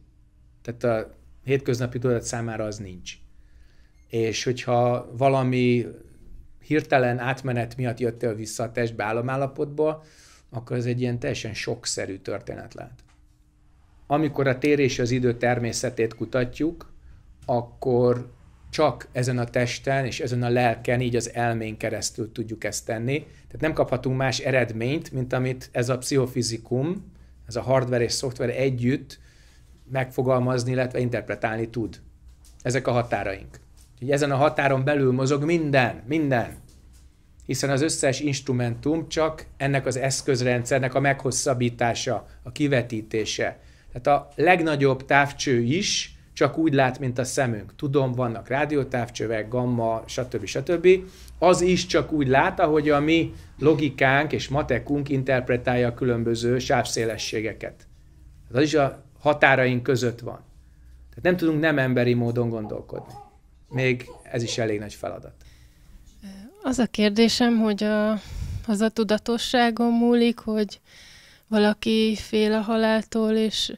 Tehát a hétköznapi tudat számára az nincs. És hogyha valami hirtelen átmenet miatt jöttél vissza a testbe államállapotból, akkor ez egy ilyen teljesen sokszerű történet lehet. Amikor a tér és az idő természetét kutatjuk, akkor csak ezen a testen és ezen a lelken, így az elmén keresztül tudjuk ezt tenni. Tehát nem kaphatunk más eredményt, mint amit ez a pszichofizikum, ez a hardware és szoftver együtt megfogalmazni, illetve interpretálni tud. Ezek a határaink. Úgyhogy ezen a határon belül mozog minden, minden hiszen az összes instrumentum csak ennek az eszközrendszernek a meghosszabbítása, a kivetítése. Tehát a legnagyobb távcső is csak úgy lát, mint a szemünk. Tudom, vannak rádiótávcsövek, gamma, stb. stb. Az is csak úgy lát, ahogy a mi logikánk és matekunk interpretálja a különböző sávszélességeket. Hát az is a határaink között van. Tehát nem tudunk nem emberi módon gondolkodni. Még ez is elég nagy feladat. Az a kérdésem, hogy a, az a tudatosságon múlik, hogy valaki fél a haláltól, és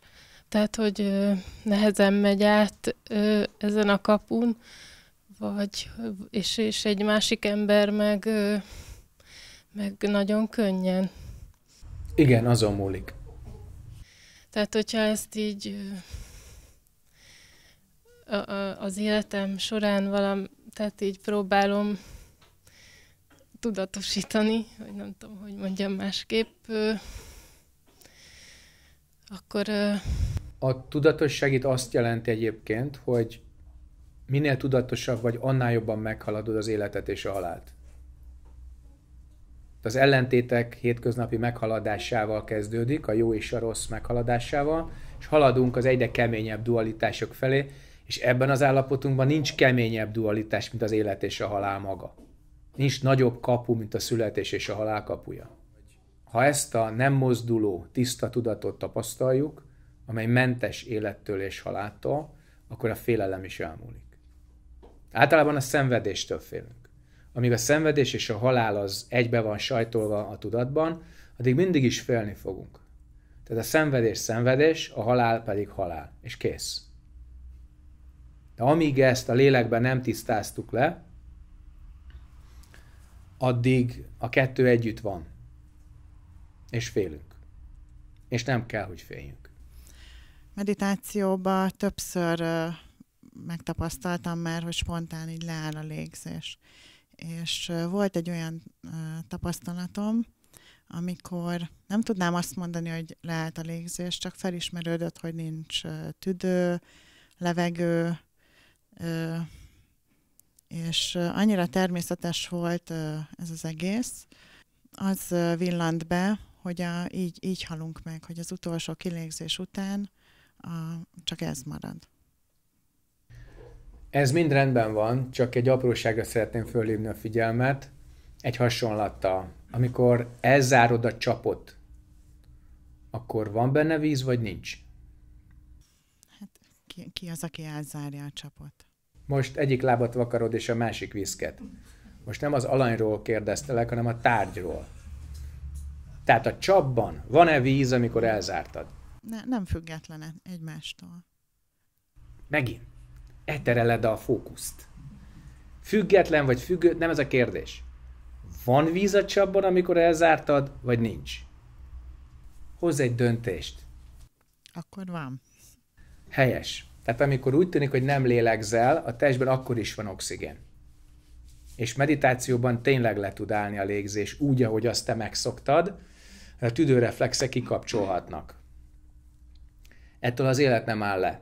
tehát, hogy ö, nehezen megy át ö, ezen a kapun, vagy, és, és egy másik ember meg, ö, meg nagyon könnyen. Igen, azon múlik. Tehát, hogyha ezt így ö, a, a, az életem során valam, tehát így próbálom tudatosítani, vagy nem tudom, hogy mondjam másképp, akkor... A tudatosság itt azt jelenti egyébként, hogy minél tudatosabb vagy, annál jobban meghaladod az életet és a halált. Az ellentétek hétköznapi meghaladásával kezdődik, a jó és a rossz meghaladásával, és haladunk az egyre keményebb dualitások felé, és ebben az állapotunkban nincs keményebb dualitás, mint az élet és a halál maga. Nincs nagyobb kapu, mint a születés és a halál kapuja. Ha ezt a nem mozduló, tiszta tudatot tapasztaljuk, amely mentes élettől és haláltól, akkor a félelem is elmúlik. Általában a szenvedéstől félünk. Amíg a szenvedés és a halál az egybe van sajtolva a tudatban, addig mindig is félni fogunk. Tehát a szenvedés szenvedés, a halál pedig halál, és kész. De amíg ezt a lélekben nem tisztáztuk le, addig a kettő együtt van. És félünk. És nem kell, hogy féljünk. Meditációban többször megtapasztaltam már, hogy spontán így leáll a légzés. És volt egy olyan tapasztalatom, amikor nem tudnám azt mondani, hogy leállt a légzés, csak felismerődött, hogy nincs tüdő, levegő, és annyira természetes volt ez az egész, az villant be, hogy a, így, így halunk meg, hogy az utolsó kilégzés után a, csak ez marad. Ez mind rendben van, csak egy apróságra szeretném fölhívni a figyelmet, egy hasonlattal. Amikor elzárod a csapot, akkor van benne víz, vagy nincs? Hát ki, ki az, aki elzárja a csapot? most egyik lábat vakarod és a másik viszket. Most nem az alanyról kérdeztelek, hanem a tárgyról. Tehát a csapban van-e víz, amikor elzártad? Ne, nem független e- egymástól. Megint. Etereled a fókuszt. Független vagy függő, nem ez a kérdés. Van víz a csapban, amikor elzártad, vagy nincs? Hozz egy döntést. Akkor van. Helyes. Tehát amikor úgy tűnik, hogy nem lélegzel, a testben akkor is van oxigén. És meditációban tényleg le tud állni a légzés úgy, ahogy azt te megszoktad, a tüdőreflexek kikapcsolhatnak. Ettől az élet nem áll le.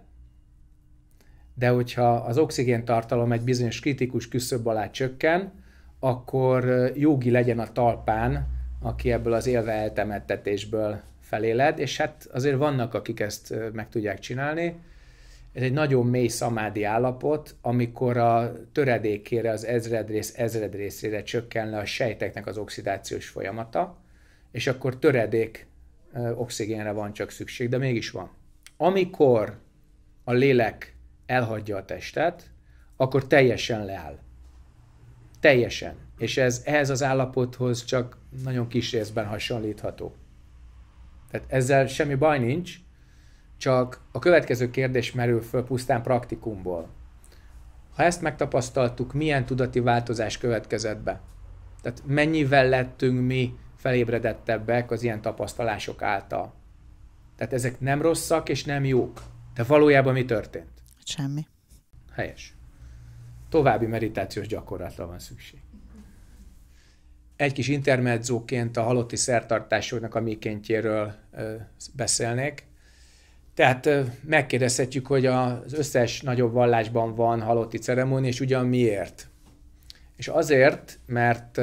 De hogyha az oxigén tartalom egy bizonyos kritikus küszöbb alá csökken, akkor jogi legyen a talpán, aki ebből az élve eltemettetésből feléled, és hát azért vannak, akik ezt meg tudják csinálni, ez egy nagyon mély szamádi állapot, amikor a töredékére, az ezredrész ezredrészére csökkenne a sejteknek az oxidációs folyamata, és akkor töredék oxigénre van csak szükség, de mégis van. Amikor a lélek elhagyja a testet, akkor teljesen leáll. Teljesen. És ez ehhez az állapothoz csak nagyon kis részben hasonlítható. Tehát ezzel semmi baj nincs, csak a következő kérdés merül föl pusztán praktikumból. Ha ezt megtapasztaltuk, milyen tudati változás következett be? Tehát mennyivel lettünk mi felébredettebbek az ilyen tapasztalások által? Tehát ezek nem rosszak és nem jók. De valójában mi történt? Hát semmi. Helyes. További meditációs gyakorlatra van szükség. Egy kis intermedzóként a halotti szertartásoknak a mikéntjéről beszélnék. Tehát megkérdezhetjük, hogy az összes nagyobb vallásban van halotti ceremónia, és ugyan miért? És azért, mert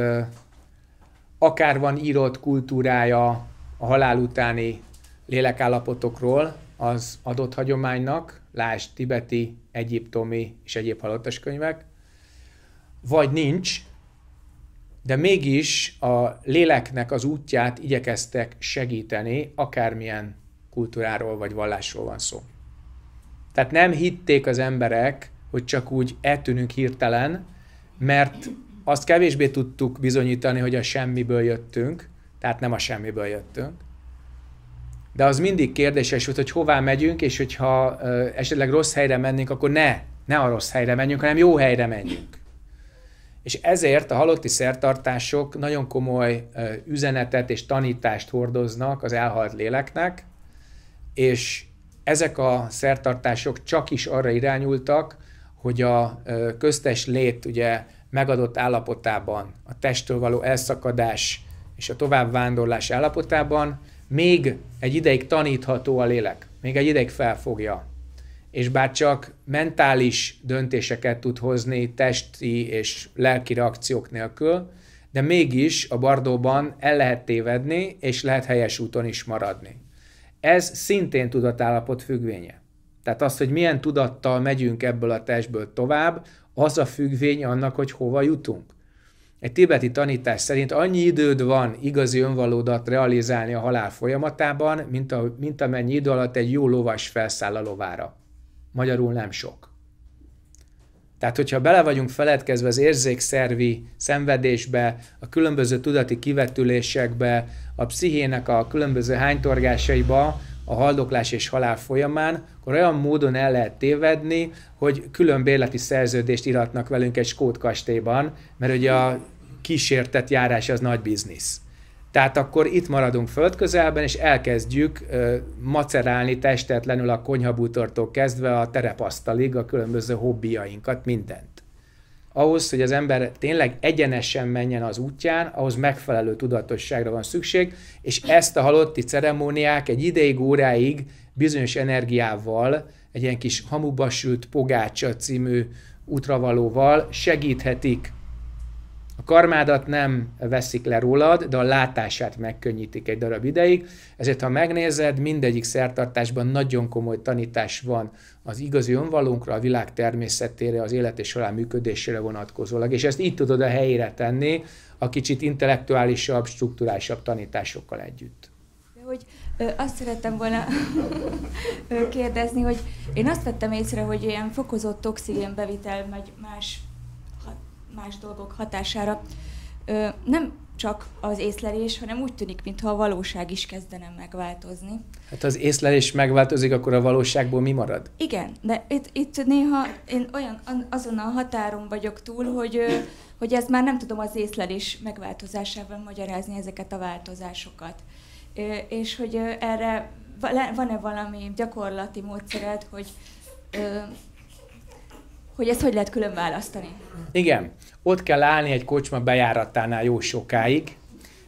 akár van írott kultúrája a halál utáni lélekállapotokról az adott hagyománynak, lásd tibeti, egyiptomi és egyéb halottas könyvek, vagy nincs, de mégis a léleknek az útját igyekeztek segíteni akármilyen kultúráról vagy vallásról van szó. Tehát nem hitték az emberek, hogy csak úgy eltűnünk hirtelen, mert azt kevésbé tudtuk bizonyítani, hogy a semmiből jöttünk, tehát nem a semmiből jöttünk. De az mindig kérdéses volt, hogy hová megyünk, és hogyha ö, esetleg rossz helyre mennénk, akkor ne, ne a rossz helyre menjünk, hanem jó helyre menjünk. És ezért a halotti szertartások nagyon komoly ö, üzenetet és tanítást hordoznak az elhalt léleknek, és ezek a szertartások csak is arra irányultak, hogy a köztes lét ugye megadott állapotában, a testtől való elszakadás és a továbbvándorlás állapotában még egy ideig tanítható a lélek, még egy ideig felfogja. És bár csak mentális döntéseket tud hozni testi és lelki reakciók nélkül, de mégis a bardóban el lehet tévedni, és lehet helyes úton is maradni. Ez szintén tudatállapot függvénye. Tehát az, hogy milyen tudattal megyünk ebből a testből tovább, az a függvény annak, hogy hova jutunk. Egy tibeti tanítás szerint annyi időd van igazi önvalódat realizálni a halál folyamatában, mint, a, mint amennyi idő alatt egy jó lovas felszáll a lovára. Magyarul nem sok. Tehát, hogyha bele vagyunk feledkezve az érzékszervi szenvedésbe, a különböző tudati kivetülésekbe, a pszichének a különböző hánytorgásaiba, a haldoklás és halál folyamán, akkor olyan módon el lehet tévedni, hogy külön bérleti szerződést iratnak velünk egy skótkastélyban, mert ugye a kísértett járás az nagy biznisz. Tehát akkor itt maradunk földközelben, és elkezdjük ö, macerálni testetlenül a konyhabútortól kezdve a terepasztalig a különböző hobbiainkat, mindent. Ahhoz, hogy az ember tényleg egyenesen menjen az útján, ahhoz megfelelő tudatosságra van szükség, és ezt a halotti ceremóniák egy ideig, óráig bizonyos energiával, egy ilyen kis hamubasült pogácsa című útravalóval segíthetik a karmádat nem veszik le rólad, de a látását megkönnyítik egy darab ideig, ezért ha megnézed, mindegyik szertartásban nagyon komoly tanítás van az igazi önvalónkra, a világ természetére, az élet és halál működésére vonatkozólag, és ezt így tudod a helyére tenni a kicsit intellektuálisabb, struktúrálisabb tanításokkal együtt. De hogy ö, azt szerettem volna kérdezni, hogy én azt vettem észre, hogy ilyen fokozott oxigén bevitel, vagy más más dolgok hatására ö, nem csak az észlelés, hanem úgy tűnik, mintha a valóság is kezdene megváltozni. Hát az észlelés megváltozik, akkor a valóságból mi marad? Igen, de itt, itt néha én olyan azon a határon vagyok túl, hogy, hogy ezt már nem tudom az észlelés megváltozásával magyarázni ezeket a változásokat. És hogy erre van-e valami gyakorlati módszered, hogy hogy ezt hogy lehet külön választani. Igen, ott kell állni egy kocsma bejáratánál jó sokáig,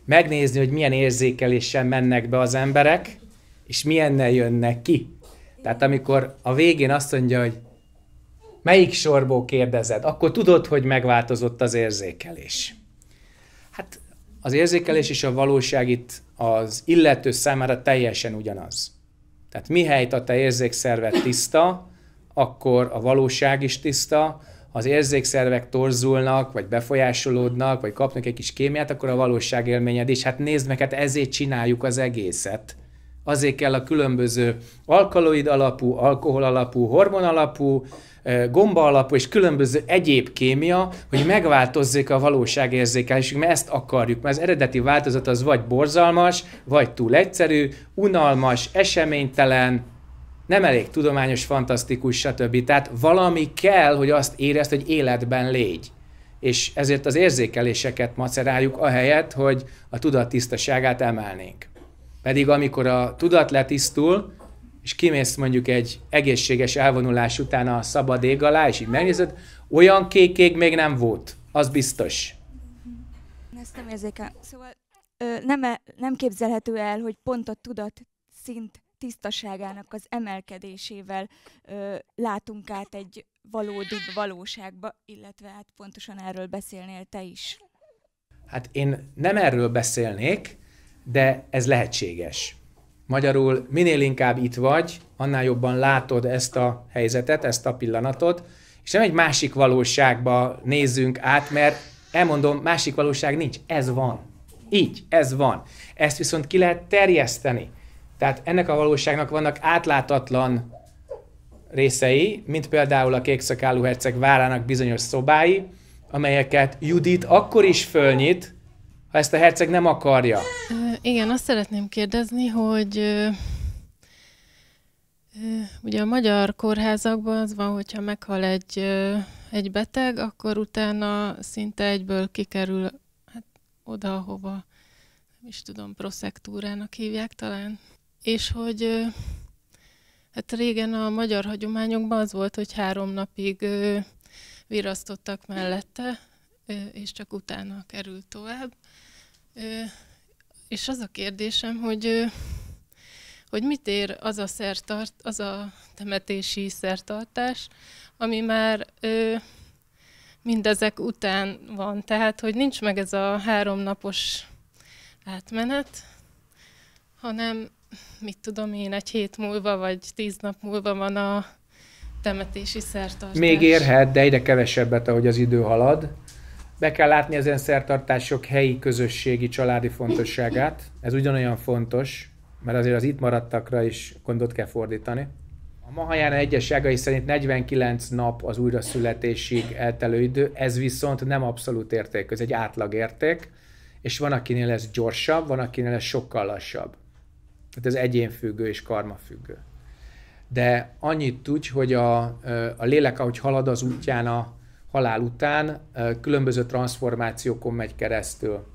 megnézni, hogy milyen érzékeléssel mennek be az emberek, és milyennel jönnek ki. Tehát amikor a végén azt mondja, hogy melyik sorból kérdezed, akkor tudod, hogy megváltozott az érzékelés. Hát az érzékelés és a valóság itt az illető számára teljesen ugyanaz. Tehát mihelyt a te érzékszerved tiszta, akkor a valóság is tiszta, az érzékszervek torzulnak, vagy befolyásolódnak, vagy kapnak egy kis kémiát, akkor a valóság élményed is. Hát nézd meg, hát ezért csináljuk az egészet. Azért kell a különböző alkaloid alapú, alkohol alapú, hormon alapú, gomba alapú és különböző egyéb kémia, hogy megváltozzék a valóságérzékelésünk, mert ezt akarjuk, mert az eredeti változat az vagy borzalmas, vagy túl egyszerű, unalmas, eseménytelen, nem elég tudományos, fantasztikus, stb. Tehát valami kell, hogy azt érezd, hogy életben légy. És ezért az érzékeléseket maceráljuk ahelyett, hogy a tudat tisztaságát emelnénk. Pedig amikor a tudat letisztul, és kimész mondjuk egy egészséges elvonulás után a szabad ég alá, és így megnézed, olyan kék még nem volt. Az biztos. Ezt nem érzékel. Szóval ö, nem, e- nem képzelhető el, hogy pont a tudat szint tisztaságának az emelkedésével ö, látunk át egy valódi valóságba, illetve hát pontosan erről beszélnél te is. Hát én nem erről beszélnék, de ez lehetséges. Magyarul minél inkább itt vagy, annál jobban látod ezt a helyzetet, ezt a pillanatot, és nem egy másik valóságba nézzünk át, mert elmondom, másik valóság nincs, ez van. Így, ez van. Ezt viszont ki lehet terjeszteni. Tehát ennek a valóságnak vannak átlátatlan részei, mint például a kékszakálú herceg várának bizonyos szobái, amelyeket Judit akkor is fölnyit, ha ezt a herceg nem akarja. Ö, igen, azt szeretném kérdezni, hogy ö, ö, ugye a magyar kórházakban az van, hogyha meghal egy, ö, egy beteg, akkor utána szinte egyből kikerül hát, oda, ahova nem is tudom, proszektúrának hívják talán és hogy hát régen a magyar hagyományokban az volt, hogy három napig virasztottak mellette, és csak utána került tovább. És az a kérdésem, hogy, hogy mit ér az a, szertart, az a temetési szertartás, ami már mindezek után van. Tehát, hogy nincs meg ez a háromnapos átmenet, hanem mit tudom én, egy hét múlva, vagy tíz nap múlva van a temetési szertartás. Még érhet, de egyre kevesebbet, ahogy az idő halad. Be kell látni ezen szertartások helyi, közösségi, családi fontosságát. Ez ugyanolyan fontos, mert azért az itt maradtakra is gondot kell fordítani. A Mahajana egyességei szerint 49 nap az újraszületésig eltelő idő, ez viszont nem abszolút érték, ez egy átlagérték, és van, akinél ez gyorsabb, van, akinél ez sokkal lassabb. Tehát ez egyénfüggő és karmafüggő. De annyit tudj, hogy a, a lélek, ahogy halad az útján a halál után, különböző transformációkon megy keresztül.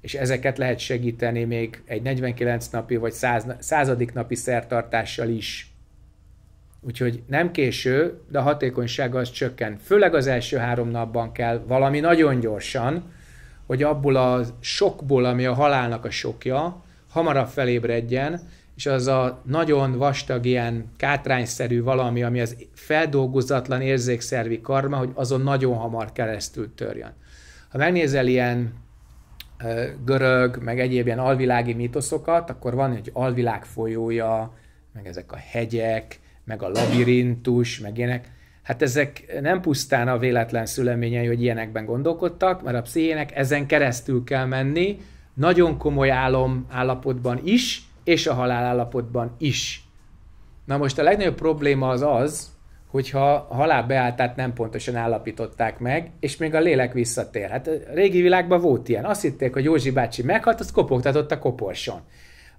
És ezeket lehet segíteni még egy 49 napi vagy 100, 100. napi szertartással is. Úgyhogy nem késő, de a hatékonyság az csökken. Főleg az első három napban kell valami nagyon gyorsan, hogy abból a sokból, ami a halálnak a sokja, hamarabb felébredjen, és az a nagyon vastag, ilyen kátrányszerű valami, ami az feldolgozatlan érzékszervi karma, hogy azon nagyon hamar keresztül törjön. Ha megnézel ilyen görög, meg egyéb ilyen alvilági mítoszokat, akkor van egy alvilág folyója, meg ezek a hegyek, meg a labirintus, meg ilyenek. Hát ezek nem pusztán a véletlen szüleményei, hogy ilyenekben gondolkodtak, mert a pszichének ezen keresztül kell menni, nagyon komoly álom állapotban is, és a halál állapotban is. Na most a legnagyobb probléma az az, hogyha a halál beáltát nem pontosan állapították meg, és még a lélek visszatér. Hát a régi világban volt ilyen. Azt hitték, hogy Józsi bácsi meghalt, azt kopogtatott a koporson.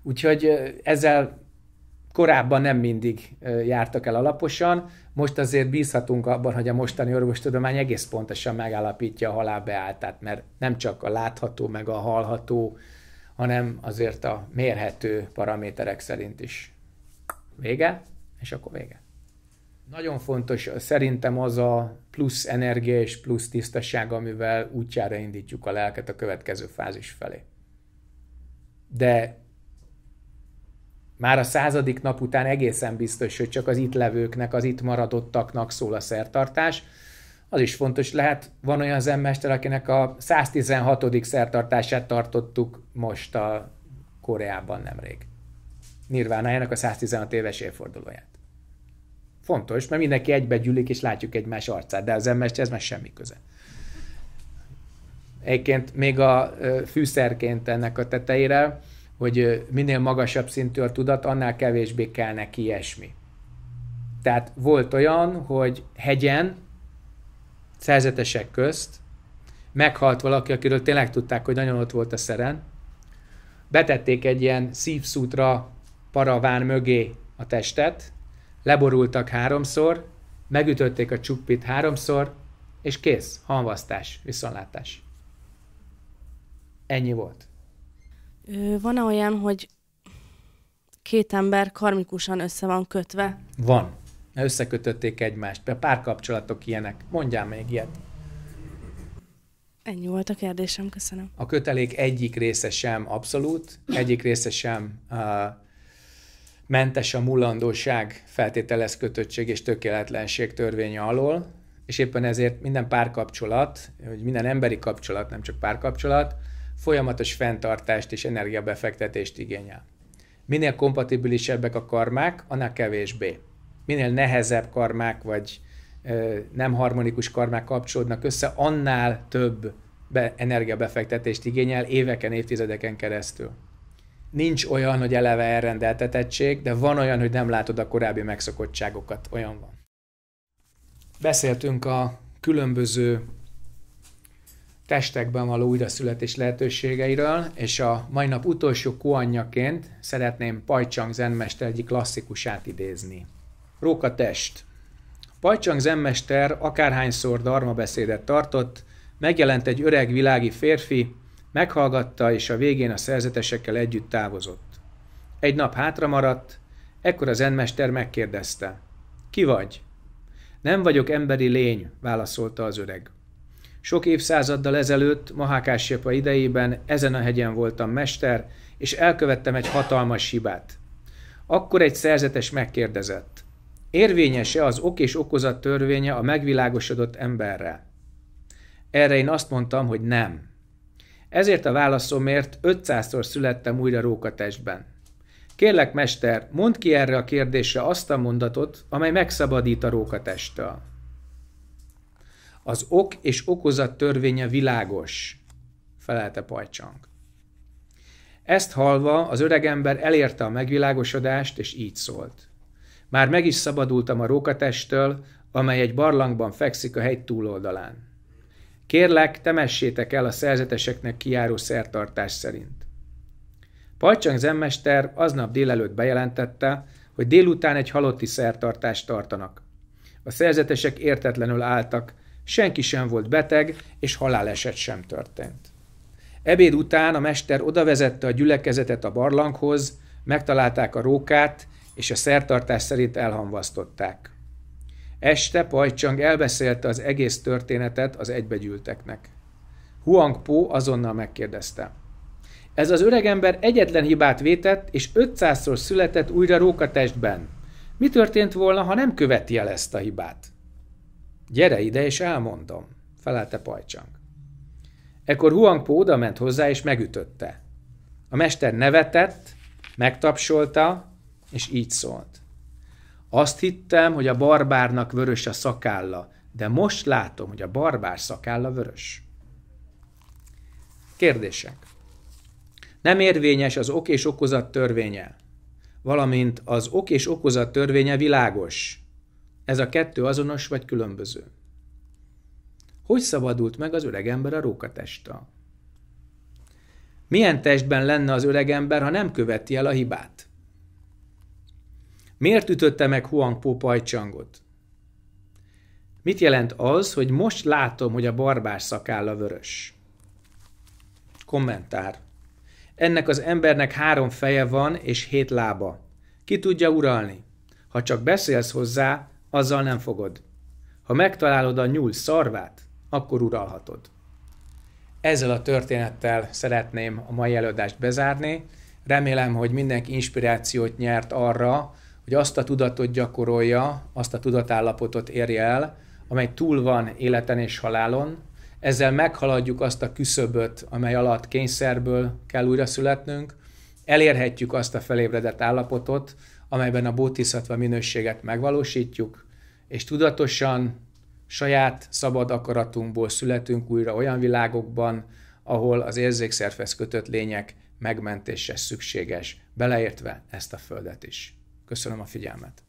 Úgyhogy ezzel korábban nem mindig jártak el alaposan, most azért bízhatunk abban, hogy a mostani orvostudomány egész pontosan megállapítja a halálbeáltát, mert nem csak a látható, meg a hallható, hanem azért a mérhető paraméterek szerint is. Vége, és akkor vége. Nagyon fontos szerintem az a plusz energia és plusz tisztaság, amivel útjára indítjuk a lelket a következő fázis felé. De már a századik nap után egészen biztos, hogy csak az itt levőknek, az itt maradottaknak szól a szertartás. Az is fontos lehet, van olyan zenmester, akinek a 116. szertartását tartottuk most a Koreában nemrég. Nirvánájának a 116 éves évfordulóját. Fontos, mert mindenki egybe gyűlik, és látjuk egymás arcát, de az emmest ez már semmi köze. Egyébként még a fűszerként ennek a tetejére hogy minél magasabb szintű a tudat, annál kevésbé kell neki ilyesmi. Tehát volt olyan, hogy hegyen, szerzetesek közt, meghalt valaki, akiről tényleg tudták, hogy nagyon ott volt a szeren, betették egy ilyen szívszútra paraván mögé a testet, leborultak háromszor, megütötték a csuppit háromszor, és kész, hanvasztás, viszonlátás. Ennyi volt. Van-e olyan, hogy két ember karmikusan össze van kötve? Van. Összekötötték egymást. A párkapcsolatok ilyenek. Mondjál még ilyet. Ennyi volt a kérdésem, köszönöm. A kötelék egyik része sem abszolút, egyik része sem uh, mentes a mulandóság feltételez kötöttség és tökéletlenség törvénye alól, és éppen ezért minden párkapcsolat, hogy minden emberi kapcsolat, nem csak párkapcsolat, folyamatos fenntartást és energiabefektetést igényel. Minél kompatibilisebbek a karmák, annál kevésbé. Minél nehezebb karmák vagy ö, nem harmonikus karmák kapcsolódnak össze, annál több be, energiabefektetést igényel éveken, évtizedeken keresztül. Nincs olyan, hogy eleve elrendeltetettség, de van olyan, hogy nem látod a korábbi megszokottságokat. Olyan van. Beszéltünk a különböző testekben való újraszületés lehetőségeiről, és a mai nap utolsó kuanyjaként szeretném Pajcsang zenmester egyik klasszikusát idézni. Róka test. Pajcsang zenmester akárhányszor darma beszédet tartott, megjelent egy öreg világi férfi, meghallgatta, és a végén a szerzetesekkel együtt távozott. Egy nap hátra maradt, ekkor a zenmester megkérdezte. Ki vagy? Nem vagyok emberi lény, válaszolta az öreg. Sok évszázaddal ezelőtt, Mahákásjapa idejében ezen a hegyen voltam mester, és elkövettem egy hatalmas hibát. Akkor egy szerzetes megkérdezett. Érvényese az ok és okozat törvénye a megvilágosodott emberre? Erre én azt mondtam, hogy nem. Ezért a válaszomért 500-szor születtem újra rókatestben. Kérlek, mester, mondd ki erre a kérdésre azt a mondatot, amely megszabadít a rókatesttől. Az ok és okozat törvénye világos, felelte Pajcsang. Ezt hallva az öregember elérte a megvilágosodást, és így szólt. Már meg is szabadultam a rókatesttől, amely egy barlangban fekszik a hegy túloldalán. Kérlek, temessétek el a szerzeteseknek kiáró szertartás szerint. Pajcsang zemmester aznap délelőtt bejelentette, hogy délután egy halotti szertartást tartanak. A szerzetesek értetlenül álltak, Senki sem volt beteg, és haláleset sem történt. Ebéd után a mester odavezette a gyülekezetet a barlanghoz, megtalálták a rókát, és a szertartás szerint elhamvasztották. Este Pajcsang elbeszélte az egész történetet az egybegyűlteknek. Huang Po azonnal megkérdezte. Ez az öregember egyetlen hibát vétett, és 500-szor született újra rókatestben. Mi történt volna, ha nem követi el ezt a hibát? Gyere ide, és elmondom, felelte Pajcsang. Ekkor Huangpo odament hozzá, és megütötte. A mester nevetett, megtapsolta, és így szólt. Azt hittem, hogy a barbárnak vörös a szakálla, de most látom, hogy a barbár szakálla vörös. Kérdések. Nem érvényes az ok és okozat törvénye, valamint az ok és okozat törvénye világos, ez a kettő azonos vagy különböző? Hogy szabadult meg az öregember a rókatesta? Milyen testben lenne az öregember, ha nem követi el a hibát? Miért ütötte meg Huang Po pajcsangot? Mit jelent az, hogy most látom, hogy a barbár a vörös? Kommentár. Ennek az embernek három feje van és hét lába. Ki tudja uralni? Ha csak beszélsz hozzá, azzal nem fogod. Ha megtalálod a nyúl szarvát, akkor uralhatod. Ezzel a történettel szeretném a mai előadást bezárni. Remélem, hogy mindenki inspirációt nyert arra, hogy azt a tudatot gyakorolja, azt a tudatállapotot érje el, amely túl van életen és halálon, ezzel meghaladjuk azt a küszöböt, amely alatt kényszerből kell újra születnünk, elérhetjük azt a felébredett állapotot, amelyben a bótiszatva minőséget megvalósítjuk, és tudatosan saját szabad akaratunkból születünk újra olyan világokban, ahol az érzékszervez kötött lények megmentése szükséges, beleértve ezt a földet is. Köszönöm a figyelmet!